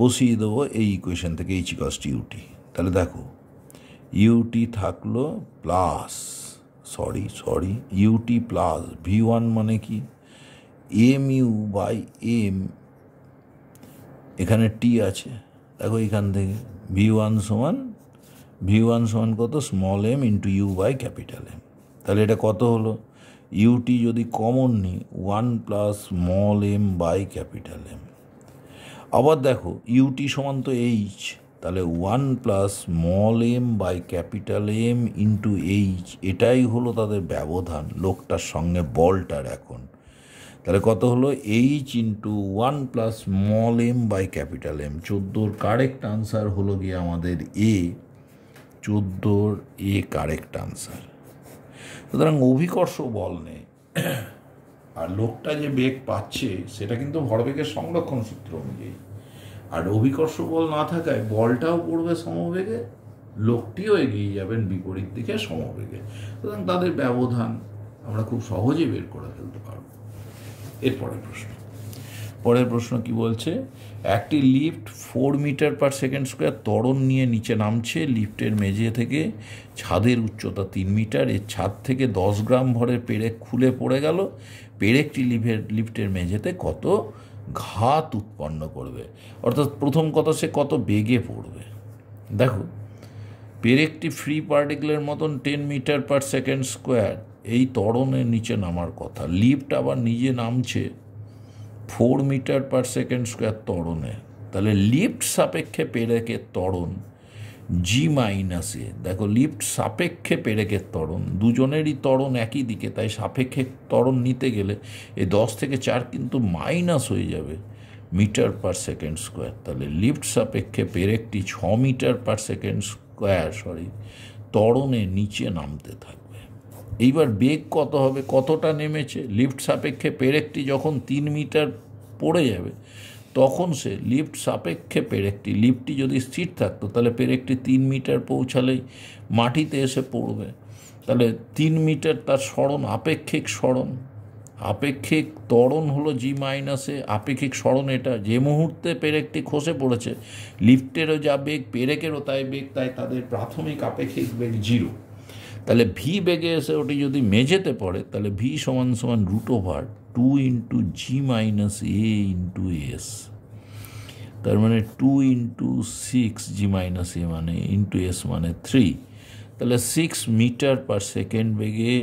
বসিয়ে দেবো এই ইকুয়েশন থেকে এইচ কস্ট ইউটি তাহলে দেখো ইউটি থাকলো plus sorry sorry U T plus V one মানে কি এম ইউ বাই এম এখানে টি আছে দেখো এখান থেকে ভি ওয়ান সমান ভি ওয়ান সমান কত small M into U by capital M তাহলে এটা কত হলো ইউটি যদি কমন নিই one plus small M by capital M আবার দেখো ইউটি সমান তো এইচ তাহলে one plus small M by capital M into H এটাই হলো তাদের ব্যবধান লোকটার সঙ্গে বলটার এখন তাহলে কত হলো H into one plus small M by capital M চোদ্দোর কারেক্ট আনসার হলো গিয়ে আমাদের এ চোদ্দোর এ কারেক্ট আনসার সুতরাং অভিকর্ষ বল নেই আর লোকটা যে বেগ পাচ্ছে সেটা কিন্তু ভরবেগের সংরক্ষণ সূত্র অনুযায়ী আর অভিকর্ষ বল না থাকায় বলটাও পড়বে সমবেগে লোকটিও এগিয়ে যাবেন বিপরীত দিকে সমবেগে সুতরাং তাদের ব্যবধান আমরা খুব সহজে বের করে ফেলতে পারব এরপরে প্রশ্ন পরের প্রশ্ন কি বলছে একটি lift four metre per second square তরণ নিয়ে নিচে নামছে লিফটের মেঝে থেকে ছাদের উচ্চতা তিন মিটার এর ছাদ থেকে দশ গ্রাম ভরের পেরেক খুলে পড়ে গেল পেরেকটি লিফের লিফটের মেঝেতে কত ঘাত উৎপন্ন করবে অর্থাৎ প্রথম কথা সে কত বেগে পড়বে দেখো পেরেকটি ফ্রি পার্টিকেলের মতন ten metre per second square এই তরণের নিচে নামার কথা লিফট আবার নিজে নামছে four metre per second square ত্বরণে তাহলে লিফট সাপেক্ষে পেরেকের ত্বরণ জি মাইনাসে দেখো লিফট সাপেক্ষে পেরেকের ত্বরণ দুজনেরই ত্বরণ একই দিকে তাই সাপেক্ষে ত্বরণ নিতে গেলে এই দশ থেকে চার কিন্তু মাইনাস হয়ে যাবে মিটার পার সেকেন্ড স্কোয়ার তাহলে লিফট সাপেক্ষে পেরেকটি ছ metre per second square sorry ত্বরণে নিচে নামতে থাকে এইবার বেগ কত হবে কতটা নেমেছে লিফট সাপেক্ষে পেরেকটি যখন তিন মিটার পড়ে যাবে তখন সে লিফট সাপেক্ষে পেরেকটি লিফটটি যদি স্থির থাকতো তাহলে পেরেকটি তিন মিটার পৌঁছালেই মাটিতে এসে পড়বে তাহলে তিন মিটার তার সরণ আপেক্ষিক সরণ আপেক্ষিক ত্বরণ হলো জি মাইনাসে আপেক্ষিক সরণ এটা যে মুহূর্তে পেরেকটি খসে পড়েছে লিফটেরও যা বেগ পেরেকেরও তাই বেগ তাই তাদের প্রাথমিক আপেক্ষিক বেগ জিরো তাহলে ভি বেগে এসে ওটি যদি মেঝেতে পড়ে তাহলে ভি সমান সমান root over two into G minus A into S তার মানে two into six G minus A মানে ইন্টু এস মানে থ্রি তাহলে সিক্স মিটার পার সেকেন্ড বেগে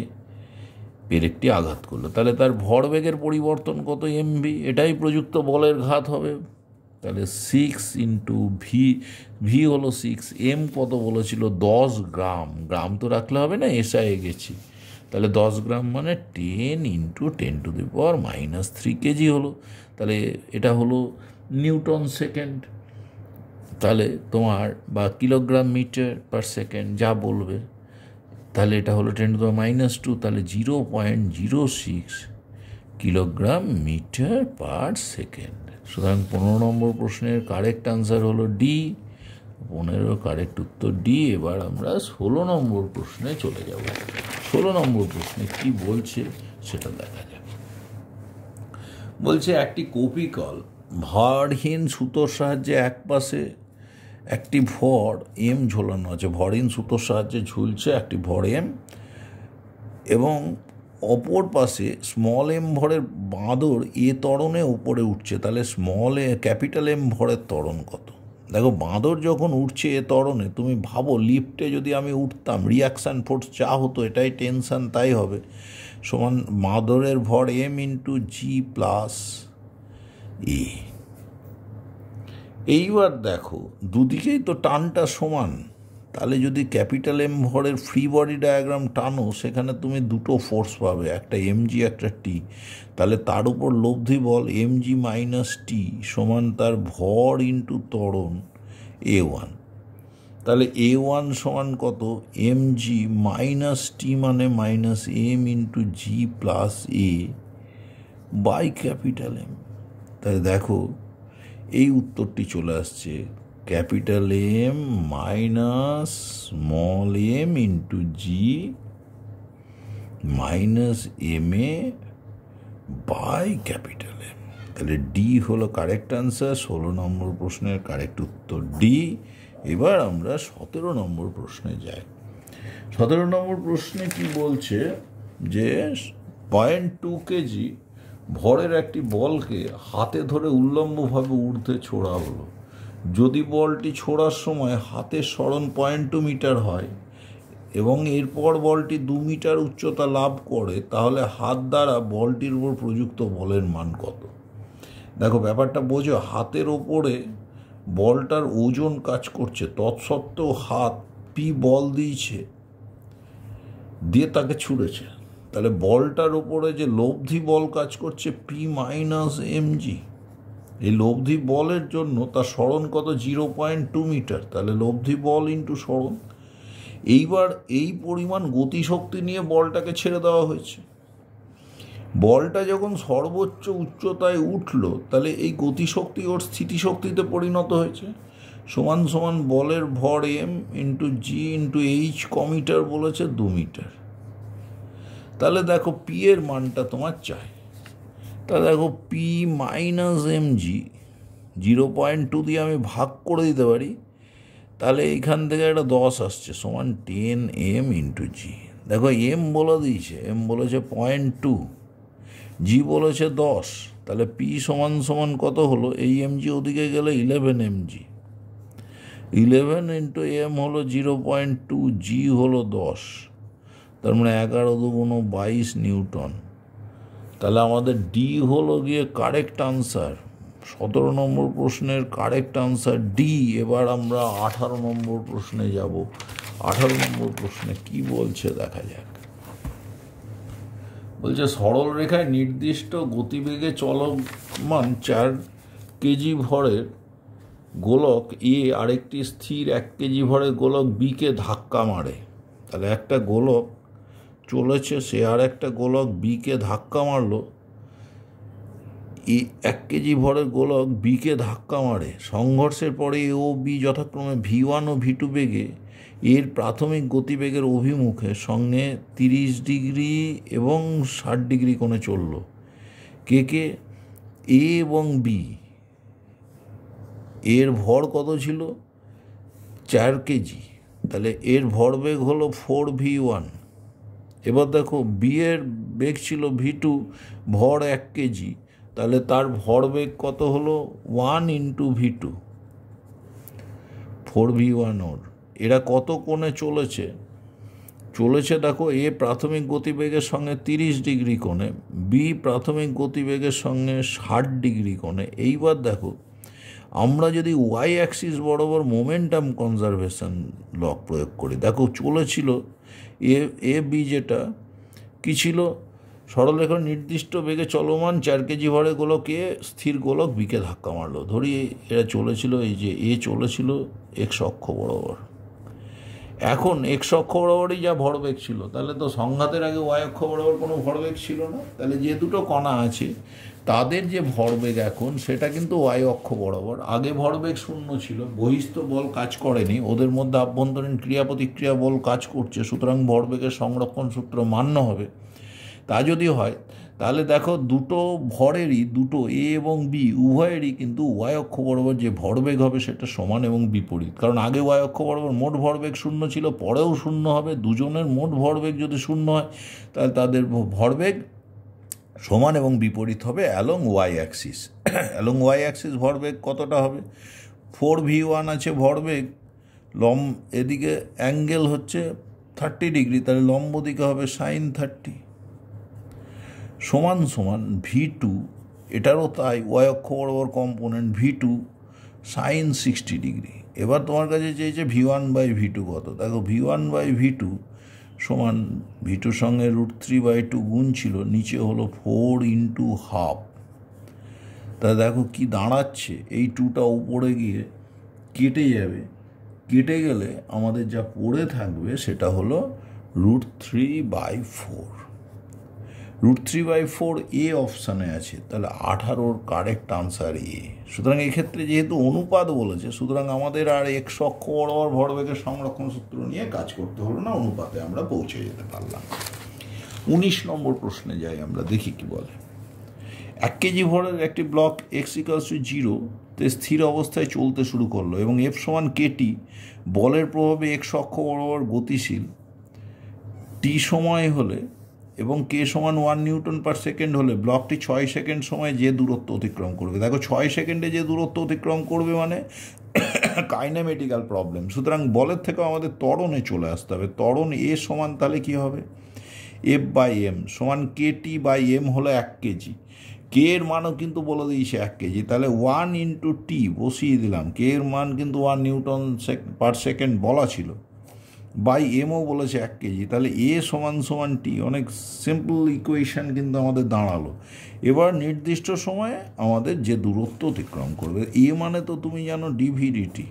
পেরেকটি আঘাত করলো তাহলে তার বেগের পরিবর্তন কত এমবি এটাই প্রযুক্ত বলের ঘাত হবে তাহলে সিক্স ইন্টু ভি ভি হলো সিক্স এম কত বলেছিল দশ গ্রাম গ্রাম তো রাখলে হবে না এ গেছি তাহলে দশ গ্রাম মানে ten into ten to the power minus three kg হলো তাহলে এটা হলো নিউটন সেকেন্ড তাহলে তোমার বা কিলোগ্রাম মিটার পার সেকেন্ড যা বলবে তাহলে এটা হলো ten to power minus two তাহলে zero point zero six kilogram metre per second সুতরাং পনেরো নম্বর প্রশ্নের কারেক্ট আনসার হলো ডি পনেরো কারেক্ট উত্তর ডি এবার আমরা ষোলো নম্বর প্রশ্নে চলে যাব ষোলো নম্বর প্রশ্নে কি বলছে সেটা দেখা যাক বলছে একটি কপিকল ভরহীন সুতোর সাহায্যে এক পাশে একটি ভর এম ঝোলানো আছে ভরহীন সুতোর সাহায্যে ঝুলছে একটি ভর এম এবং অপর পাশে স্মল এম ভরের বাঁদর এ তরণে ওপরে উঠছে তাহলে স্মল এ ক্যাপিটাল এম ভরের তরণ কত দেখো বাঁদর যখন উঠছে এ তরণে তুমি ভাবো লিফটে যদি আমি উঠতাম রিয়াকশান ফোর্স যা হতো এটাই টেনশান তাই হবে সমান বাঁদরের ভর M into G plus A এইবার দেখো দুদিকেই তো টানটা সমান তাহলে যদি ক্যাপিটাল এম ভরের ফ্রি বডি ডায়াগ্রাম টানো সেখানে তুমি দুটো ফোর্স পাবে একটা এমজি একটা টি তাহলে তার উপর লব্ধি বল এমজি মাইনাস টি সমান তার ভর ইন্টু ত্বরণ এ ওয়ান তাহলে এ ওয়ান সমান কত এম জি মাইনাস টি মানে minus M into G plus A by capital M তাহলে দেখো এই উত্তরটি চলে আসছে capital M minus small M into G minus M A by capital M তাহলে ডি হলো কারেক্ট আনসার ষোলো নম্বর প্রশ্নের কারেক্ট উত্তর ডি এবার আমরা সতেরো নম্বর প্রশ্নে যাই সতেরো নম্বর প্রশ্নে কি বলছে যে পয়েন্ট টু কেজি ভরের একটি বলকে হাতে ধরে উল্লম্বভাবে উর্ধে ছোড়া হলো যদি বলটি ছোড়ার সময় হাতের সরণ পয়েন্ট টু মিটার হয় এবং এরপর বলটি দু মিটার উচ্চতা লাভ করে তাহলে হাত দ্বারা বলটির উপর প্রযুক্ত বলের মান কত দেখো ব্যাপারটা বোঝো হাতের ওপরে বলটার ওজন কাজ করছে তৎসত্ত্বেও হাত পি বল দিয়েছে দিয়ে তাকে ছুঁড়েছে তাহলে বলটার ওপরে যে লব্ধি বল কাজ করছে পি মাইনাস এমজি জি এই লব্ধি বলের জন্য তার স্মরণ কত জিরো পয়েন্ট টু মিটার তাহলে লব্ধি বল ইন্টু স্মরণ এইবার এই পরিমাণ গতিশক্তি নিয়ে বলটাকে ছেড়ে দেওয়া হয়েছে বলটা যখন সর্বোচ্চ উচ্চতায় উঠল তাহলে এই গতিশক্তি ওর স্থিতিশক্তিতে পরিণত হয়েছে সমান সমান বলের ভর M into G into H কমিটার বলেছে দু মিটার তাহলে দেখো পি এর মানটা তোমার চাই তা দেখো P minus M G zero point two দিয়ে আমি ভাগ করে দিতে পারি তাহলে এইখান থেকে একটা দশ আসছে সমান টেন এম ইন্টু জি দেখো এম বলে দিয়েছে এম বলেছে পয়েন্ট টু জি বলেছে দশ তাহলে পি সমান সমান কত হলো এই এম জি ওদিকে গেলে eleven M G eleven into M হলো জিরো পয়েন্ট টু জি হলো দশ তার মানে এগারো দুগুণ বাইশ নিউটন তাহলে আমাদের ডি হলো গিয়ে কারেক্ট আনসার সতেরো নম্বর প্রশ্নের কারেক্ট আনসার ডি এবার আমরা আঠারো নম্বর প্রশ্নে যাব আঠারো নম্বর প্রশ্নে কি বলছে দেখা যাক বলছে সরল রেখায় নির্দিষ্ট গতিবেগে চলমান চার কেজি ভরের গোলক এ আরেকটি স্থির এক কেজি ভরের গোলক বিকে ধাক্কা মারে তাহলে একটা গোলক চলেছে সে আর একটা গোলক বিকে ধাক্কা মারলো এই এক কেজি ভরের গোলক বিকে ধাক্কা মারে সংঘর্ষের পরে ও বি যথাক্রমে ভি ওয়ান ও ভি টু বেগে এর প্রাথমিক গতিবেগের অভিমুখে সঙ্গে তিরিশ ডিগ্রি এবং ষাট ডিগ্রি কোণে চলল কে কে এ এবং বি এর ভর কত ছিল চার কেজি তাহলে এর ভরবেগ হলো ফোর ভি ওয়ান এবার দেখো বিয়ের বেগ ছিল ভিটু ভর এক কেজি তাহলে তার ভর বেগ কত হলো one into V two four V one ওর এরা কত কোণে চলেছে চলেছে দেখো এ প্রাথমিক গতিবেগের সঙ্গে তিরিশ ডিগ্রি কোণে বি প্রাথমিক গতিবেগের সঙ্গে ষাট ডিগ্রি কোণে এইবার দেখো আমরা যদি ওয়াই অ্যাক্সিস বরাবর মোমেন্টাম কনজারভেশন লক প্রয়োগ করি দেখো চলেছিল এ এ বি যেটা কী ছিল সরলরেখার নির্দিষ্ট বেগে চলমান চার কেজি ভরে গোলকে স্থির গোলক বিকে ধাক্কা মারলো ধরি এরা চলেছিল এই যে এ চলেছিল এক্স অক্ষ বরাবর এখন এক্স অক্ষ বরাবরই যা ভরবেগ ছিল তাহলে তো সংঘাতের আগে ওয়াই অক্ষ বরাবর কোনো ভরবেগ ছিল না তাহলে যে দুটো কণা আছে তাদের যে ভরবেগ এখন সেটা কিন্তু ওয়াই অক্ষ বরাবর আগে ভরবেগ শূন্য ছিল বহিস্থ বল কাজ করেনি ওদের মধ্যে আভ্যন্তরীণ ক্রিয়া প্রতিক্রিয়া বল কাজ করছে সুতরাং ভরবেগের সংরক্ষণ সূত্র মান্য হবে তা যদি হয় তাহলে দেখো দুটো ভরেরই দুটো এ এবং বি উভয়েরই কিন্তু ওয়াই অক্ষ বরাবর যে ভরবেগ হবে সেটা সমান এবং বিপরীত কারণ আগে ওয়াই অক্ষ বরাবর মোট ভরবেগ শূন্য ছিল পরেও শূন্য হবে দুজনের মোট ভরবেগ যদি শূন্য হয় তাহলে তাদের ভরবেগ সমান এবং বিপরীত হবে along Y axis along Y axis ভরবেগ কতটা হবে ফোর ভি ওয়ান আছে ভরবেগ লম এদিকে অ্যাঙ্গেল হচ্ছে থার্টি ডিগ্রি তাহলে লম্ব দিকে হবে সাইন থার্টি সমান সমান ভি টু এটারও তাই ওয়াই অক্ষ বরাবর component V two sine sixty degree এবার তোমার কাছে চেয়েছে V one by V two কত দেখো V one by V two সমান ভিটোর সঙ্গে রুট থ্রি বাই টু গুণ ছিল নিচে হলো ফোর ইন্টু হাফ তা দেখো কি দাঁড়াচ্ছে এই টুটা উপরে গিয়ে কেটে যাবে কেটে গেলে আমাদের যা পড়ে থাকবে সেটা হলো root three by four root three by four A অপশানে আছে তাহলে আঠারোর কারেক্ট আনসার এ সুতরাং এক্ষেত্রে যেহেতু অনুপাত বলেছে সুতরাং আমাদের আর এক্স অক্ষ বড় ভরবেগের সংরক্ষণ সূত্র নিয়ে কাজ করতে হলো না অনুপাতে আমরা পৌঁছে যেতে পারলাম উনিশ নম্বর প্রশ্নে যাই আমরা দেখি কি বলে এক কেজি ভরের একটি block x equals to zero তে স্থির অবস্থায় চলতে শুরু করলো এবং এফ সমান কেটি বলের প্রভাবে এক্স অক্ষ বড় গতিশীল টি সময় হলে এবং কে সমান ওয়ান নিউটন পার সেকেন্ড হলে ব্লকটি ছয় সেকেন্ড সময়ে যে দূরত্ব অতিক্রম করবে দেখো ছয় সেকেন্ডে যে দূরত্ব অতিক্রম করবে মানে কাইনামেটিক্যাল প্রবলেম সুতরাং বলের থেকেও আমাদের তরণে চলে আসতে হবে তরণ এ সমান তাহলে কী হবে এফ বাই এম সমান কে টি বাই এম হলো এক কেজি কে এর মানও কিন্তু বলে দিয়েছে এক কেজি তাহলে ওয়ান ইন্টু টি বসিয়ে দিলাম কে এর মান কিন্তু ওয়ান নিউটন পার সেকেন্ড বলা ছিল বাই এমও বলেছে এক কেজি তাহলে এ সমান সমান টি অনেক সিম্পল ইকুয়েশান কিন্তু আমাদের দাঁড়ালো এবার নির্দিষ্ট সময়ে আমাদের যে দূরত্ব অতিক্রম করবে এ মানে তো তুমি জানো ডিভি ডিটি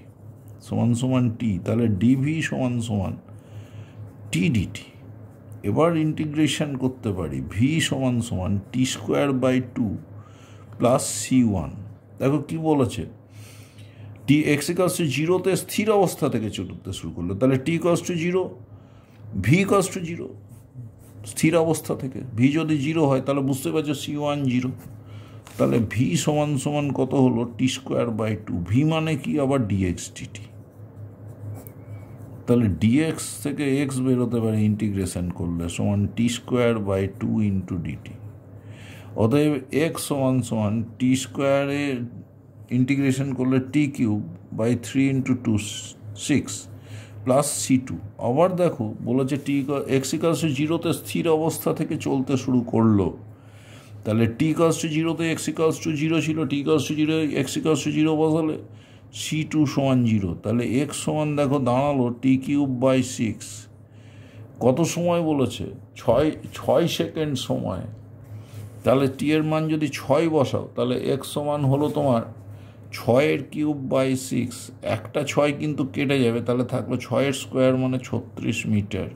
সমান সমান টি তাহলে ডিভি সমান সমান টি ডিটি এবার ইন্টিগ্রেশন করতে পারি ভি সমান সমান টি square by two plus C one দেখো কী বলেছে টি এক্স ইকস টু জিরোতে স্থির অবস্থা থেকে চলতে শুরু করলো তাহলে T equals to zero V equals to zero স্থির অবস্থা থেকে ভি যদি জিরো হয় তাহলে বুঝতে পারছো সি ওয়ান জিরো তাহলে ভি সমান সমান কত হলো t square by two v মানে কি আবার ডিএক্স টি তাহলে ডিএক্স থেকে এক্স বেরোতে পারে ইন্টিগ্রেশন করলে সমান টি square by two into dt অতএব এক্স সমান সমান টি স্কোয়ারে ইন্টিগ্রেশন করলে t cube by three into two six plus c two আবার দেখো বলেছে টি এক্স টু জিরোতে স্থির অবস্থা থেকে চলতে শুরু করলো তাহলে টি কাস টু জিরোতে এক্স টু জিরো ছিল টি কাস two zero x two zero বসালে সি টু সমান জিরো তাহলে এক্স সমান দেখো দাঁড়ালো টি কিউব বাই সিক্স কত সময় বলেছে ছয় ছয় সেকেন্ড সময় তাহলে টি এর মান যদি ছয় বসাও তাহলে এক্স সমান হলো তোমার ছয়ের কিউব বাই সিক্স একটা ছয় কিন্তু কেটে যাবে তাহলে থাকলো ছয়ের স্কোয়ার মানে ছত্রিশ মিটার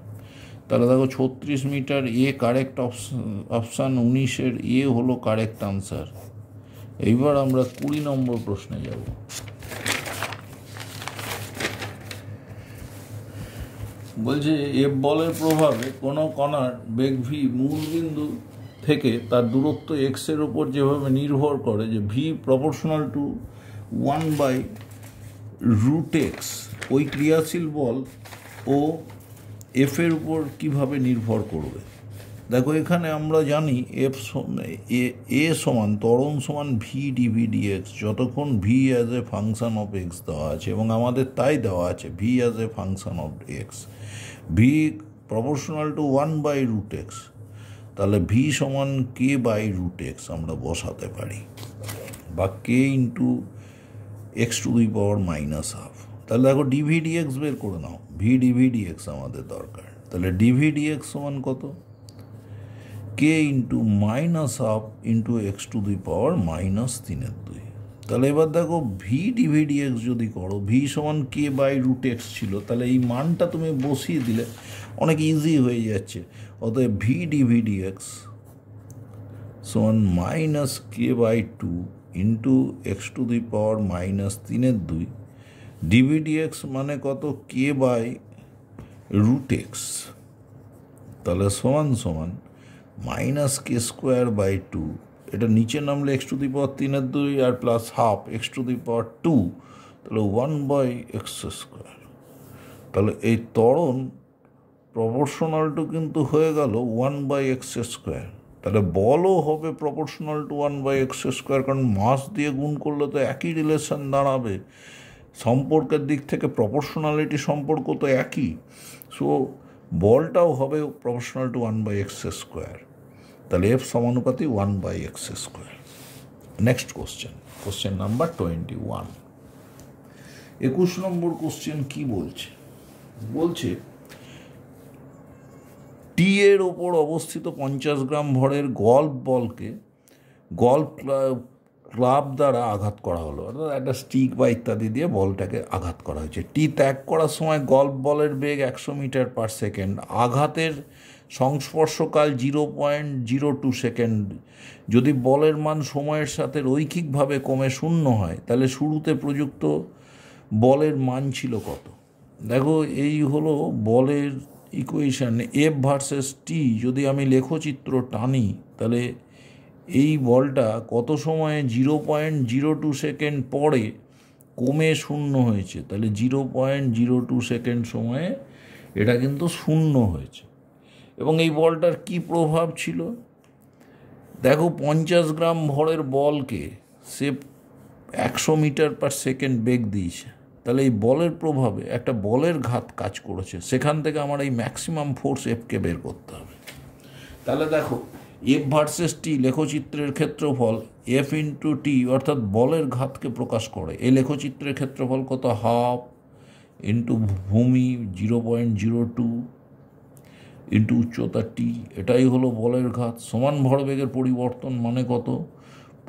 তাহলে দেখো ছত্রিশ মিটার এ কারেক্ট অপশান উনিশের এ হলো কারেক্ট আনসার এইবার আমরা কুড়ি নম্বর প্রশ্নে যাব বলছে এ বলের প্রভাবে কোনো কণার বেগ ভি মূল বিন্দু থেকে তার দূরত্ব এক্সের ওপর যেভাবে নির্ভর করে যে v proportional to one by root x ওই ক্রিয়াশীল বল ও এফের উপর কিভাবে নির্ভর করবে দেখো এখানে আমরা জানি এফ এ সমান তরণ সমান ভি ডিভি ডিএক্স যতক্ষণ v as a function of x দেওয়া আছে এবং আমাদের তাই দেওয়া আছে v as a function of x v proportional to one by root x তাহলে ভি সমান কে বাই রুট এক্স আমরা বসাতে পারি বা k into x to the power minus half তাহলে দেখো ডিভিডিএক্স বের করে নাও ভি ডিভি এক্স আমাদের দরকার তাহলে ডিভিডি এক্স সমান কত k into minus half into x to the power minus তিনের দুই তাহলে এবার দেখো ভি ডিভি এক্স যদি করো ভি সমান কে বাই রুট এক্স ছিল তাহলে এই মানটা তুমি বসিয়ে দিলে অনেক ইজি হয়ে যাচ্ছে অতএব ভি ডিভিডিএক্স সমান minus k by two into x to the power minus তিনের দুই ডিভিডিএক্স মানে কত কে বাই রুট এক্স তাহলে সমান সমান minus k square by two এটা নিচে নামলে এক্স টু দি পাওয়ার তিনের দুই আর plus half x to the power two তাহলে ওয়ান বাই এক্স স্কোয়ার তাহলে এই ত্বরণ প্রপোর্শনালটু কিন্তু হয়ে গেল ওয়ান বাই এক্স স্কোয়ার তাহলে বলও হবে proportional to one by x square কারণ মাস দিয়ে গুণ করলে তো একই রিলেশন দাঁড়াবে সম্পর্কের দিক থেকে প্রপোর্শনালিটি সম্পর্ক তো একই সো বলটাও হবে proportional to one by x square তাহলে এফ সমানুপাতি one by x square next question question number twenty one একুশ নম্বর কোশ্চেন কী বলছে বলছে টি এর ওপর অবস্থিত পঞ্চাশ গ্রাম ভরের গল্ফ বলকে গল্ফ ক্লাব দ্বারা আঘাত করা হলো অর্থাৎ একটা স্টিক বা ইত্যাদি দিয়ে বলটাকে আঘাত করা হয়েছে টি ত্যাগ করার সময় গল্ফ বলের বেগ একশো মিটার পার সেকেন্ড আঘাতের সংস্পর্শকাল zero point zero two second যদি বলের মান সময়ের সাথে রৈখিকভাবে কমে শূন্য হয় তাহলে শুরুতে প্রযুক্ত বলের মান ছিল কত দেখো এই হলো বলের ইকুয়েশান এফ ভার্সেস টি যদি আমি লেখচিত্র টানি তাহলে এই বলটা কত সময়ে zero point zero two second পরে কমে শূন্য হয়েছে তাহলে zero point zero two second সময়ে এটা কিন্তু শূন্য হয়েছে এবং এই বলটার কি প্রভাব ছিল দেখো পঞ্চাশ গ্রাম ভরের বলকে সে একশো মিটার পার সেকেন্ড বেগ দিয়েছে তাহলে এই বলের প্রভাবে একটা বলের ঘাত কাজ করেছে সেখান থেকে আমার এই ম্যাক্সিমাম ফোর্স এফকে বের করতে হবে তাহলে দেখো এফ ভার্সেস টি লেখচিত্রের ক্ষেত্রফল এফ ইন্টু টি অর্থাৎ বলের ঘাতকে প্রকাশ করে এই লেখচিত্রের ক্ষেত্রফল কত হাফ ইন্টু ভূমি zero point zero two into উচ্চতা টি এটাই হলো বলের ঘাত সমান ভরবেগের পরিবর্তন মানে কত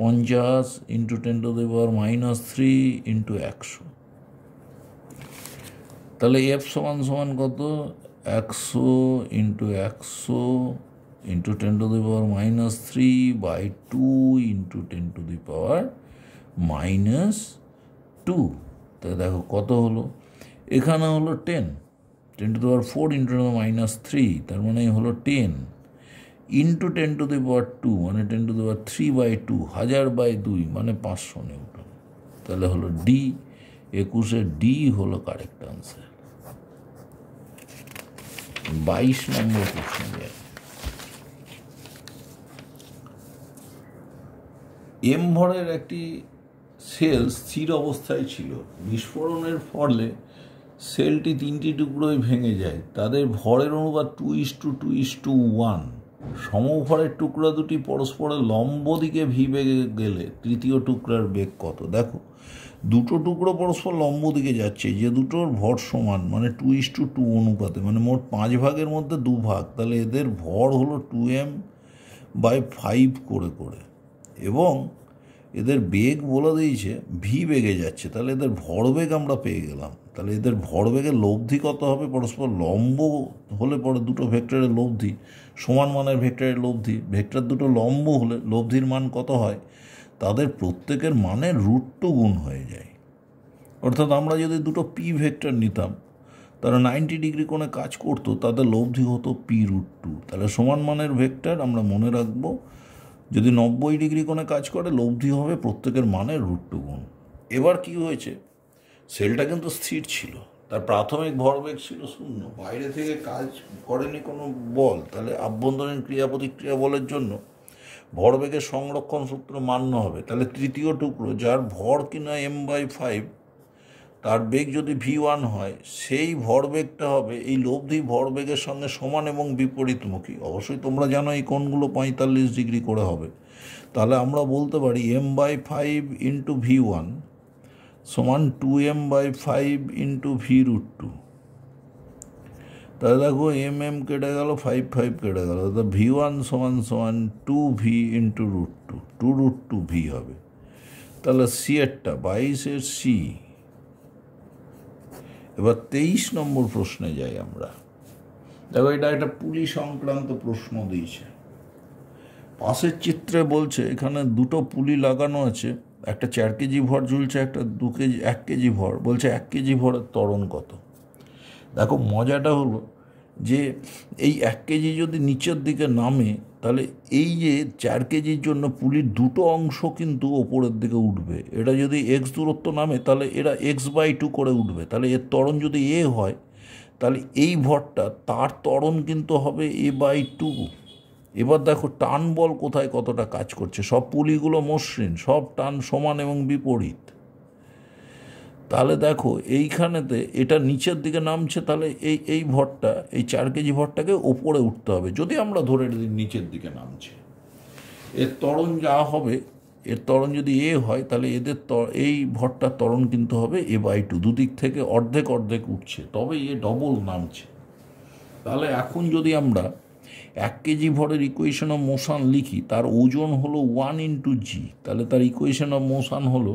পঞ্চাশ ইন্টু টেন টু দেবার মাইনাস থ্রি ইন্টু একশো তাহলে এফ সমান সমান কত একশো ইন্টু একশো into ten to the power minus three by two into ten to the power minus two তা দেখো কত হলো এখানে হলো ten ten to the power four into minus three তার মানে হলো ten into ten to the power two মানে ten to the power three by two হাজার বাই দুই মানে পাঁচশো নিউটন তাহলে হলো ডি একুশে ডি হলো কারেক্ট আনসার বাইশ নম্বর প্রশ্ন যায় এম ভরের একটি সেল স্থির অবস্থায় ছিল বিস্ফোরণের ফলে সেলটি তিনটি টুকরোয় ভেঙে যায় তাদের ভরের অনুবাদ two is to two is to one সমভরের টুকরা দুটি পরস্পরের লম্ব দিকে ভি বেগে গেলে তৃতীয় টুকরার বেগ কত দেখো দুটো টুকরো পরস্পর লম্ব দিকে যাচ্ছে যে দুটোর ভর সমান মানে টু ইস টু টু অনুপাতে মানে মোট পাঁচ ভাগের মধ্যে দু ভাগ তাহলে এদের ভর হলো টু এম বাই ফাইভ করে করে এবং এদের বেগ বলে দিয়েছে ভি বেগে যাচ্ছে তাহলে এদের ভরবেগ আমরা পেয়ে গেলাম তাহলে এদের ভরবেগের লব্ধি কত হবে পরস্পর লম্ব হলে পরে দুটো ভেক্টরের লব্ধি সমান মানের ভেক্টরের লব্ধি ভেক্টর দুটো লম্ব হলে লব্ধির মান কত হয় তাদের প্রত্যেকের মানে রুট গুণ হয়ে যায় অর্থাৎ আমরা যদি দুটো পি ভেক্টর নিতাম তারা নাইনটি ডিগ্রি কোণে কাজ করতো তাদের লব্ধি হতো পি রুট টু তাহলে সমান মানের ভেক্টর আমরা মনে রাখবো যদি নব্বই ডিগ্রি কোণে কাজ করে লব্ধি হবে প্রত্যেকের মানে রুট টু গুণ এবার কি হয়েছে সেলটা কিন্তু স্থির ছিল তার প্রাথমিক ভরবেগ ছিল শূন্য বাইরে থেকে কাজ করেনি কোনো বল তাহলে আভ্যন্তরীণ ক্রিয়া প্রতিক্রিয়া বলের জন্য ভরবেগের সংরক্ষণ সূত্র মান্য হবে তাহলে তৃতীয় টুকরো যার ভর কিনা এম বাই ফাইভ তার বেগ যদি ভি ওয়ান হয় সেই ভরবেগটা হবে এই লব্ধি ভরবেগের সঙ্গে সমান এবং বিপরীতমুখী অবশ্যই তোমরা জানো এই কোণগুলো পঁয়তাল্লিশ ডিগ্রি করে হবে তাহলে আমরা বলতে পারি m by five into v one সমান two m by five into v root two তাহলে দেখো এম mm এম কেটে গেল ফাইভ ফাইভ কেটে গেল তা ভি ওয়ান সমান সমান two v into root two two root two v হবে তাহলে সি এরটা বাইশের সি এবার তেইশ নম্বর প্রশ্নে যাই আমরা দেখো এটা একটা পুলিশ সংক্রান্ত প্রশ্ন দিয়েছে পাশের চিত্রে বলছে এখানে দুটো পুলি লাগানো আছে একটা চার কেজি ভর ঝুলছে একটা দু কেজি এক কেজি ভর বলছে এক কেজি ভরের তরণ কত দেখো মজাটা হলো যে এই এক কেজি যদি নিচের দিকে নামে তাহলে এই যে চার কেজির জন্য পুলির দুটো অংশ কিন্তু ওপরের দিকে উঠবে এটা যদি এক্স দূরত্ব নামে তাহলে এরা এক্স বাই টু করে উঠবে তাহলে এর তরণ যদি এ হয় তাহলে এই ভরটা তার তরণ কিন্তু হবে এ বাই টু এবার দেখো টান বল কোথায় কতটা কাজ করছে সব পুলিগুলো মসৃণ সব টান সমান এবং বিপরীত তাহলে দেখো এইখানেতে এটা নিচের দিকে নামছে তাহলে এই এই ভরটা এই চার কেজি ভরটাকে ওপরে উঠতে হবে যদি আমরা ধরে নিচের দিকে নামছে এর তরণ যা হবে এর তরণ যদি এ হয় তাহলে এদের এই ভরটার তরণ কিন্তু হবে এ বাই টু দুদিক থেকে অর্ধেক অর্ধেক উঠছে তবে এ ডবল নামছে তাহলে এখন যদি আমরা এক কেজি ভরের ইকুয়েশন অফ মোশান লিখি তার ওজন হলো ওয়ান ইন্টু জি তাহলে তার ইকুয়েশন অফ মোশান হলো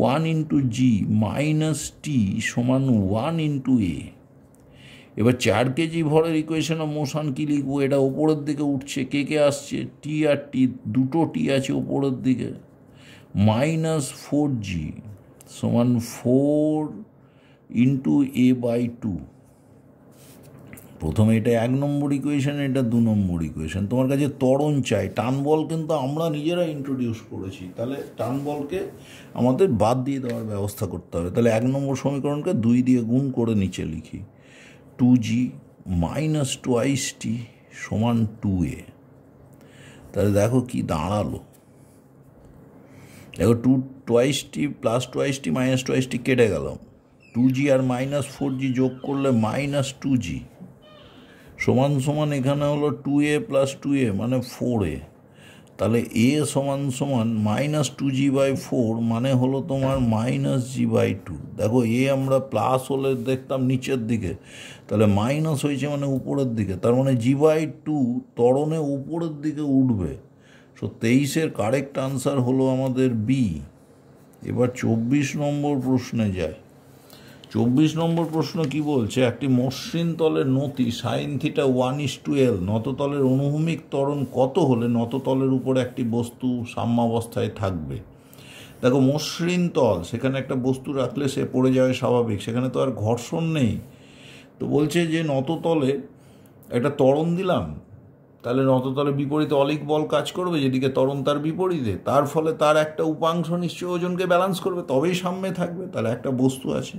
ওয়ান ইন্টু জি মাইনাস টি সমান ওয়ান ইন্টু এ এবার চার কেজি ভরের ইকুয়েশন অফ মোশন কী লিখবো এটা ওপরের দিকে উঠছে কে কে আসছে টি আর টি দুটো টি আছে ওপরের দিকে মাইনাস ফোর জি সমান four into a by two প্রথমে এটা এক নম্বর ইকুয়েশন এটা দু নম্বর ইকুয়েশন তোমার কাছে তরণ চাই টান বল কিন্তু আমরা নিজেরা ইন্ট্রোডিউস করেছি তাহলে টান বলকে আমাদের বাদ দিয়ে দেওয়ার ব্যবস্থা করতে হবে তাহলে এক নম্বর সমীকরণকে দুই দিয়ে গুণ করে নিচে লিখি two g minus twice t সমান টু এ তাহলে দেখো কি দাঁড়ালো দেখো two twice t plus twice t minus twice t কেটে গেল টু জি আর মাইনাস ফোর জি যোগ করলে মাইনাস টু জি সমান সমান এখানে হলো two a plus two a মানে ফোর এ তাহলে এ সমান সমান minus two g by four মানে হলো তোমার মাইনাস জি বাই টু দেখো এ আমরা প্লাস হলে দেখতাম নিচের দিকে তাহলে মাইনাস হয়েছে মানে উপরের দিকে তার মানে জি বাই টু তরণে উপরের দিকে উঠবে সো তেইশের কারেক্ট আনসার হলো আমাদের বি এবার চব্বিশ নম্বর প্রশ্নে যায় চব্বিশ নম্বর প্রশ্ন কি বলছে একটি মসৃণ তলের নতি sine theta one is twelve নততলের অনুভূমিক ত্বরণ কত হলে নততলের উপর একটি বস্তু সাম্যাবস্থায় থাকবে দেখো মসৃণ তল সেখানে একটা বস্তু রাখলে সে পড়ে যাবে স্বাভাবিক সেখানে তো আর ঘর্ষণ নেই তো বলছে যে নততলে একটা ত্বরণ দিলাম তাহলে নততলে বিপরীতে অলিক বল কাজ করবে যেদিকে তরণ তার বিপরীতে তার ফলে তার একটা উপাংশ নিশ্চয় ওজনকে ব্যালান্স করবে তবেই সাম্যে থাকবে তাহলে একটা বস্তু আছে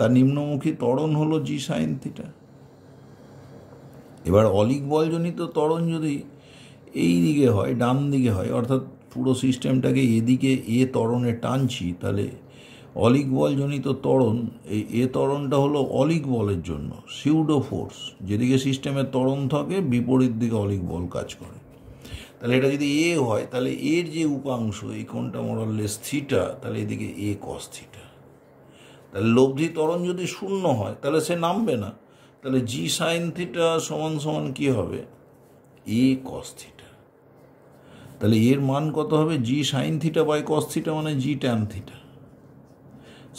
তার নিম্নমুখী ত্বরণ হলো জি সাইন থিটা এবার অলিক বলজনিত ত্বরণ যদি এই দিকে হয় ডান দিকে হয় অর্থাৎ পুরো সিস্টেমটাকে এদিকে এ ত্বরণে টানছি তাহলে অলিক বলজনিত ত্বরণ এই এ ত্বরণটা হলো অলিক বলের জন্য সিউডো ফোর্স যেদিকে সিস্টেমের ত্বরণ থাকে বিপরীত দিকে অলিক বল কাজ করে তাহলে এটা যদি এ হয় তাহলে এর যে উপাংশ এই কোনটা মরাল লেস থিটা তাহলে এদিকে এ কস থিটা তাহলে লব্ধি ত্বরণ যদি শূন্য হয় তাহলে সে নামবে না তাহলে জি সাইন থিটা সমান সমান কী হবে এ কস থিটা তাহলে এর মান কত হবে g sine theta by cos theta মানে g tan theta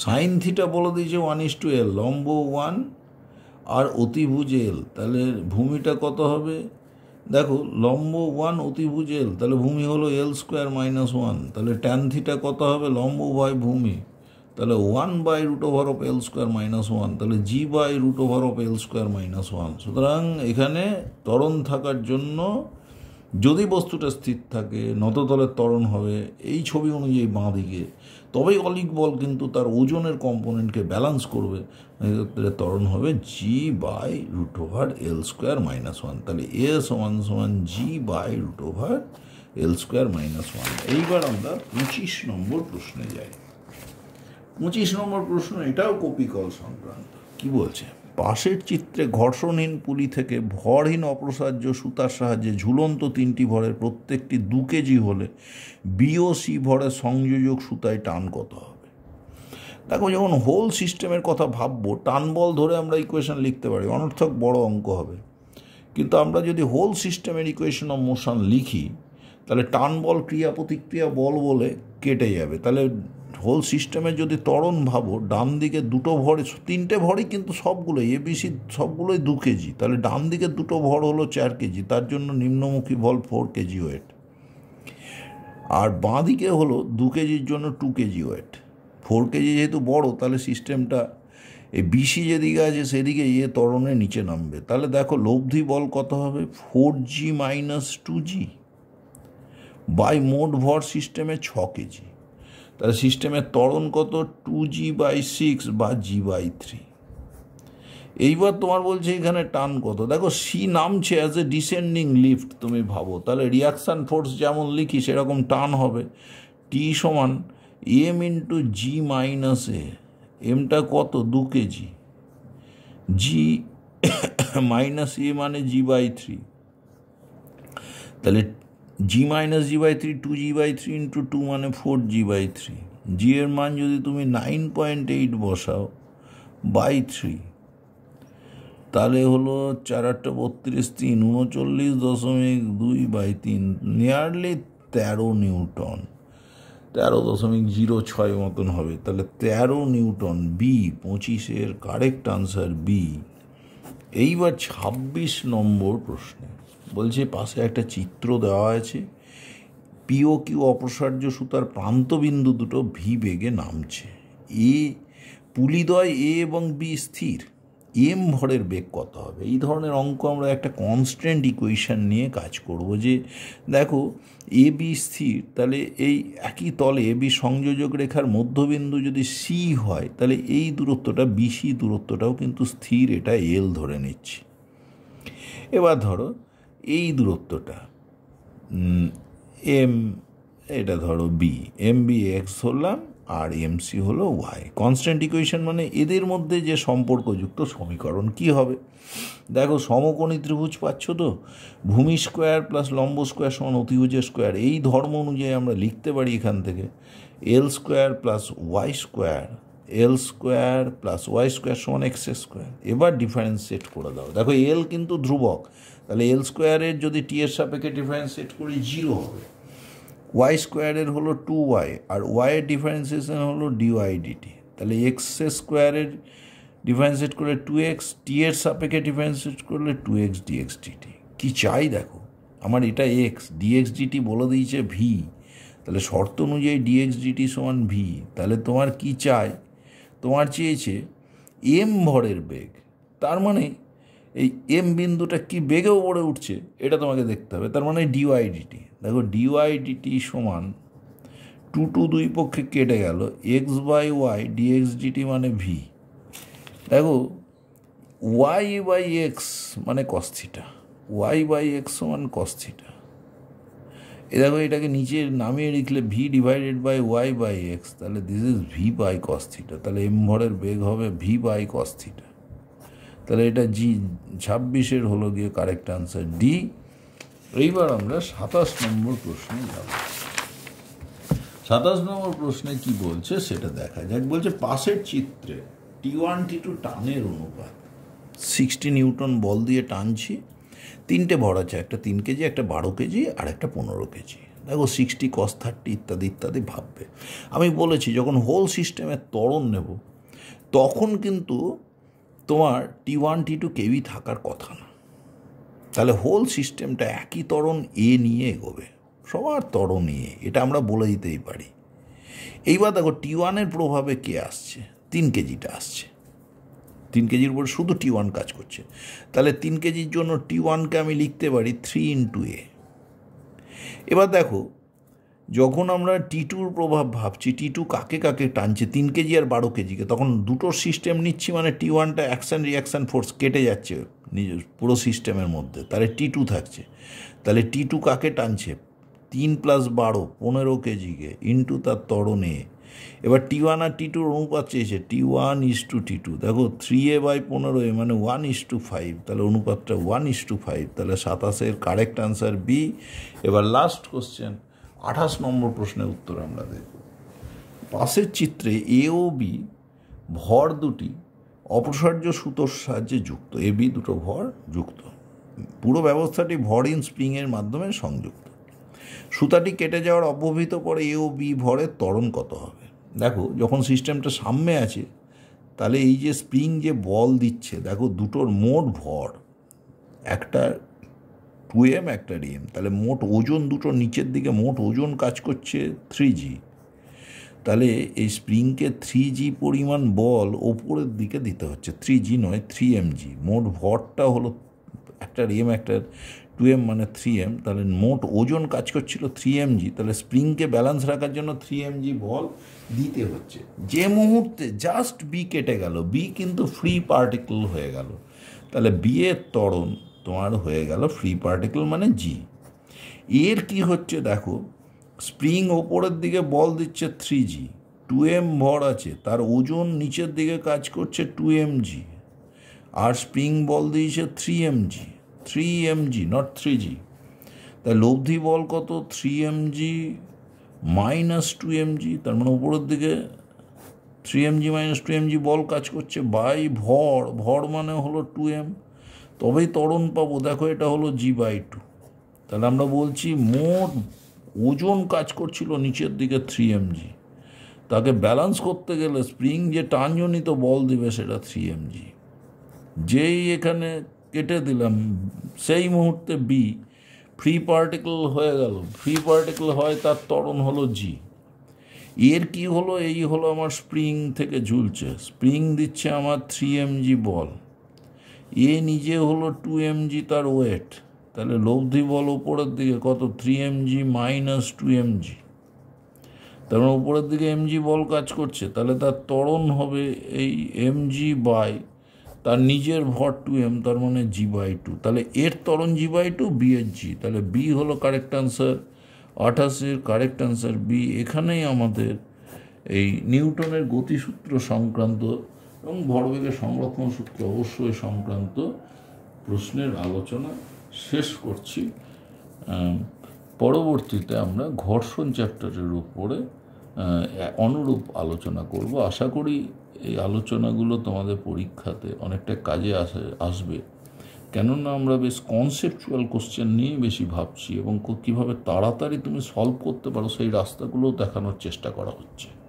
sine theta বলে দিয়েছে ওয়ান ইস টু এল লম্ব ওয়ান আর অতিভুজ এল তাহলে ভূমিটা কত হবে দেখো লম্ব ওয়ান অতিভুজ এল তাহলে ভূমি হলো এল স্কোয়ার মাইনাস ওয়ান তাহলে ট্যান থিটা কত হবে লম্ব বাই ভূমি তাহলে one by root over of l square minus one তাহলে g by root over of l square minus one সুতরাং এখানে ত্বরণ থাকার জন্য যদি বস্তুটা স্থির থাকে নততলের ত্বরণ হবে এই ছবি অনুযায়ী বাঁ দিকে তবেই অলিক বল কিন্তু তার ওজনের কম্পোনেন্টকে ব্যালান্স করবে ত্বরণ হবে g by root over l square minus one তাহলে এ সমান সমান g by root over l square minus one এইবার আমরা পঁচিশ নম্বর প্রশ্নে যাই পঁচিশ নম্বর প্রশ্ন এটাও কপিকল সংক্রান্ত কি বলছে পাশের চিত্রে ঘর্ষণহীন পুলি থেকে ভরহীন অপ্রসার্য সুতার সাহায্যে ঝুলন্ত তিনটি ভরের প্রত্যেকটি দু কেজি হলে বিওসি ভরের সংযোজক সুতায় টান কত হবে দেখো যখন হোল সিস্টেমের কথা ভাববো টান বল ধরে আমরা ইকুয়েশন লিখতে পারি অনর্থক বড় অঙ্ক হবে কিন্তু আমরা যদি হোল সিস্টেমের ইকুয়েশন অফ মোশন লিখি তাহলে টান বল ক্রিয়া প্রতিক্রিয়া বল বলে কেটে যাবে তাহলে হোল সিস্টেমে যদি তরণ ভাবো ডান দিকে দুটো ভরে তিনটে ভরই কিন্তু সবগুলোই এবিসি সবগুলোই দু কেজি তাহলে ডান দিকে দুটো ভর হলো চার কেজি তার জন্য নিম্নমুখী বল ফোর কেজি ওয়েট আর বাঁ দিকে হলো দু কেজির জন্য two kg weight four kg যেহেতু বড় তাহলে সিস্টেমটা এই বিসি যেদিকে আছে সেদিকে ইয়ে তরণে নিচে নামবে তাহলে দেখো লব্ধি বল কত হবে four g minus two g by মোট ভর সিস্টেমে ছ কেজি তাহলে সিস্টেমের ত্বরণ কত টু জি বাই সিক্স বা জি বাই থ্রি এইবার তোমার বলছে এখানে টান কত দেখো সি নামছে অ্যাজ এ ডিসেন্ডিং লিফট তুমি ভাবো তাহলে রিয়াকশান ফোর্স যেমন লিখি সেরকম টান হবে টি সমান m into G minus a এমটা কত দু কেজি জি মাইনাস এ মানে জি বাই থ্রি তাহলে g minus g by three two g by three into two মানে four g by three g এর মান যদি তুমি নাইন পয়েন্ট এইট বসাও বাই থ্রি তাহলে হলো চার আটটা বত্রিশ তিন উনচল্লিশ দশমিক দুই বাই তিন নিয়ারলি তেরো নিউটন তেরো দশমিক জিরো ছয় মতন হবে তাহলে তেরো নিউটন বি পঁচিশের কারেক্ট আনসার বি এইবার ছাব্বিশ নম্বর প্রশ্নে বলছে পাশে একটা চিত্র দেওয়া আছে পিও কিউ অপ্রসার্য সুতার প্রান্তবিন্দু দুটো ভি বেগে নামছে এ পুলিদয় এ এবং বি স্থির এম ভরের বেগ কত হবে এই ধরনের অঙ্ক আমরা একটা কনস্ট্যান্ট ইকুয়েশান নিয়ে কাজ করব যে দেখো এ বি স্থির তাহলে এই একই তলে এ বি সংযোজক রেখার মধ্যবিন্দু যদি সি হয় তাহলে এই দূরত্বটা সি দূরত্বটাও কিন্তু স্থির এটা এল ধরে নিচ্ছে এবার ধরো এই দূরত্বটা এম এটা ধরো বি এম বি এক্স ধরলাম আর এম সি হলো ওয়াই কনস্ট্যান্ট ইকুয়েশন মানে এদের মধ্যে যে সম্পর্কযুক্ত সমীকরণ কি হবে দেখো সমকোণী ত্রিভুজ পাচ্ছ তো ভূমি স্কোয়ার প্লাস লম্ব স্কোয়ার সমান অতিভুজের স্কোয়ার এই ধর্ম অনুযায়ী আমরা লিখতে পারি এখান থেকে l square plus y square l square plus y square সমান এক্স স্কোয়ার এবার ডিফারেন্স সেট করে দাও দেখো এল কিন্তু ধ্রুবক তাহলে এল স্কোয়ারের যদি টি এর সাপেক্ষে ডিফারেন্সিয়েট করি জিরো হবে ওয়াই স্কোয়ারের হলো টু ওয়াই আর ওয়াইয়ের ডিফারেন্সিয়েশন হলো ডিওয়াই ডিটি তাহলে এক্স স্কোয়ারের ডিফারেন্সিয়েট করলে টু এক্স টি এর সাপেক্ষে ডিফারেন্সিয়েট করলে টু এক্স ডিএক্স ডিটি কী চাই দেখো আমার এটা এক্স ডিএক্স ডিটি বলে দিয়েছে ভি তাহলে শর্ত অনুযায়ী ডিএক্স ডিটি সমান ভি তাহলে তোমার কি চাই তোমার চেয়েছে এম ভরের বেগ তার মানে এই এম বিন্দুটা কি বেগেও পড়ে উঠছে এটা তোমাকে দেখতে হবে তার মানে ডিওয়াইডিটি দেখো ডিওয়াইডিটি সমান টু টু দুই পক্ষে কেটে গেল x by y dx dt মানে ভি দেখো ওয়াই বাই এক্স মানে কস্থিটা ওয়াই বাই এক্স সমান কস্থিটা এ দেখো এটাকে নিচে নামিয়ে লিখলে v divided by y by x তাহলে this is v by cos theta তাহলে এম ভরের বেগ হবে ভি বাই কস্থিটা তাহলে এটা জি ছাব্বিশের হলো গিয়ে কারেক্ট আনসার ডি এইবার আমরা সাতাশ নম্বর প্রশ্নে যাব সাতাশ নম্বর প্রশ্নে কি বলছে সেটা দেখা যাক বলছে পাশের চিত্রে টি ওয়ান টি টু টানের অনুপাত সিক্সটি নিউটন বল দিয়ে টানছি তিনটে ভর আছে একটা তিন কেজি একটা বারো কেজি আর একটা পনেরো কেজি দেখো সিক্সটি কস থার্টি ইত্যাদি ইত্যাদি ভাববে আমি বলেছি যখন হোল সিস্টেমের তরণ নেব তখন কিন্তু তোমার টি ওয়ান টি টু কেউই থাকার কথা না তাহলে হোল সিস্টেমটা একই তরণ এ নিয়ে এগোবে সবার তরণ এ এটা আমরা বলে দিতেই পারি এইবার দেখো টি ওয়ানের প্রভাবে কে আসছে তিন কেজিটা আসছে তিন কেজির উপর শুধু টি ওয়ান কাজ করছে তাহলে তিন কেজির জন্য টি ওয়ানকে আমি লিখতে পারি থ্রি ইন্টু এ এবার দেখো যখন আমরা টিটুর প্রভাব ভাবছি টিটু কাকে কাকে টানছে তিন কেজি আর বারো কেজিকে তখন দুটো সিস্টেম নিচ্ছি মানে টি ওয়ানটা অ্যাকশান রিয়াকশান ফোর্স কেটে যাচ্ছে নিজের পুরো সিস্টেমের মধ্যে তাহলে টি টু থাকছে তাহলে টি টু কাকে টানছে তিন প্লাস বারো পনেরো কেজিকে ইন্টু তার তরণে এবার টি ওয়ান আর টি টুর অনুপাত চেয়েছে t one is two T two দেখো থ্রি এ বাই পনেরো এ মানে ওয়ান ইস টু ফাইভ তাহলে অনুপাতটা ওয়ান ইস টু ফাইভ তাহলে সাতাশের কারেক্ট আনসার বি এবার লাস্ট কোশ্চেন আঠাশ নম্বর প্রশ্নের উত্তর আমরা দেব পাশের চিত্রে এ ও বি ভর দুটি অপসার্য সুতোর সাহায্যে যুক্ত এ বি দুটো ভর যুক্ত পুরো ব্যবস্থাটি ভর ইন স্প্রিংয়ের মাধ্যমে সংযুক্ত সুতাটি কেটে যাওয়ার অব্যবহিত পরে এ ও বি ভরের ত্বরণ কত হবে দেখো যখন সিস্টেমটা সামনে আছে তাহলে এই যে স্প্রিং যে বল দিচ্ছে দেখো দুটোর মোট ভর একটা টু এম একটা ডিএম তাহলে মোট ওজন দুটো নিচের দিকে মোট ওজন কাজ করছে থ্রি জি তাহলে এই স্প্রিংকে থ্রি জি পরিমাণ বল ওপরের দিকে দিতে হচ্ছে থ্রি জি নয় থ্রি এম জি মোট ভরটা হলো একটা ডিএম একটা টু এম মানে থ্রি এম তাহলে মোট ওজন কাজ করছিল থ্রি এম জি তাহলে স্প্রিংকে ব্যালেন্স রাখার জন্য থ্রি এম জি বল দিতে হচ্ছে যে মুহূর্তে জাস্ট বি কেটে গেল বি কিন্তু ফ্রি পার্টিকল হয়ে গেল তাহলে বিয়ের তরণ তোমার হয়ে গেল ফ্রি পার্টিকেল মানে জি এর কি হচ্ছে দেখো স্প্রিং ওপরের দিকে বল দিচ্ছে থ্রি জি টু এম ভর আছে তার ওজন নিচের দিকে কাজ করছে টু এম জি আর স্প্রিং বল দিয়েছে three m g three m g not three g তাই লব্ধি বল কত three m g minus two m g তার মানে উপরের দিকে three m g minus two m g বল কাজ করছে বাই ভর ভর মানে হলো টু এম তবেই ত্বরণ পাবো দেখো এটা হলো জি বাই টু তাহলে আমরা বলছি মোট ওজন কাজ করছিল নিচের দিকে থ্রি এমজি তাকে ব্যালেন্স করতে গেলে স্প্রিং যে টানজনিত বল দিবে সেটা থ্রি এমজি যেই এখানে কেটে দিলাম সেই মুহূর্তে বি ফ্রি পার্টিকেল হয়ে গেল ফ্রি পার্টিকেল হয় তার ত্বরণ হলো জি এর কি হলো এই হলো আমার স্প্রিং থেকে ঝুলছে স্প্রিং দিচ্ছে আমার থ্রি এমজি বল এ নিজে হলো টু জি তার ওয়েট তাহলে লব্ধি বল ওপরের দিকে কত three g minus two g তার মানে উপরের দিকে জি বল কাজ করছে তাহলে তার ত্বরণ হবে এই জি বাই তার নিজের ভর টু এম তার মানে জি বাই টু তাহলে এর ত্বরণ জি বাই টু বি এর জি তাহলে বি হলো কারেক্ট আনসার আঠাশের কারেক্ট আনসার বি এখানেই আমাদের এই নিউটনের গতিসূত্র সংক্রান্ত এবং ভরবেগের সংরক্ষণ সূত্রে অবশ্যই সংক্রান্ত প্রশ্নের আলোচনা শেষ করছি পরবর্তীতে আমরা ঘর্ষণ চ্যাপ্টারের উপরে অনুরূপ আলোচনা করব আশা করি এই আলোচনাগুলো তোমাদের পরীক্ষাতে অনেকটা কাজে আসবে কেননা আমরা বেশ কনসেপচুয়াল কোশ্চেন নিয়ে বেশি ভাবছি এবং কীভাবে তাড়াতাড়ি তুমি সলভ করতে পারো সেই রাস্তাগুলোও দেখানোর চেষ্টা করা হচ্ছে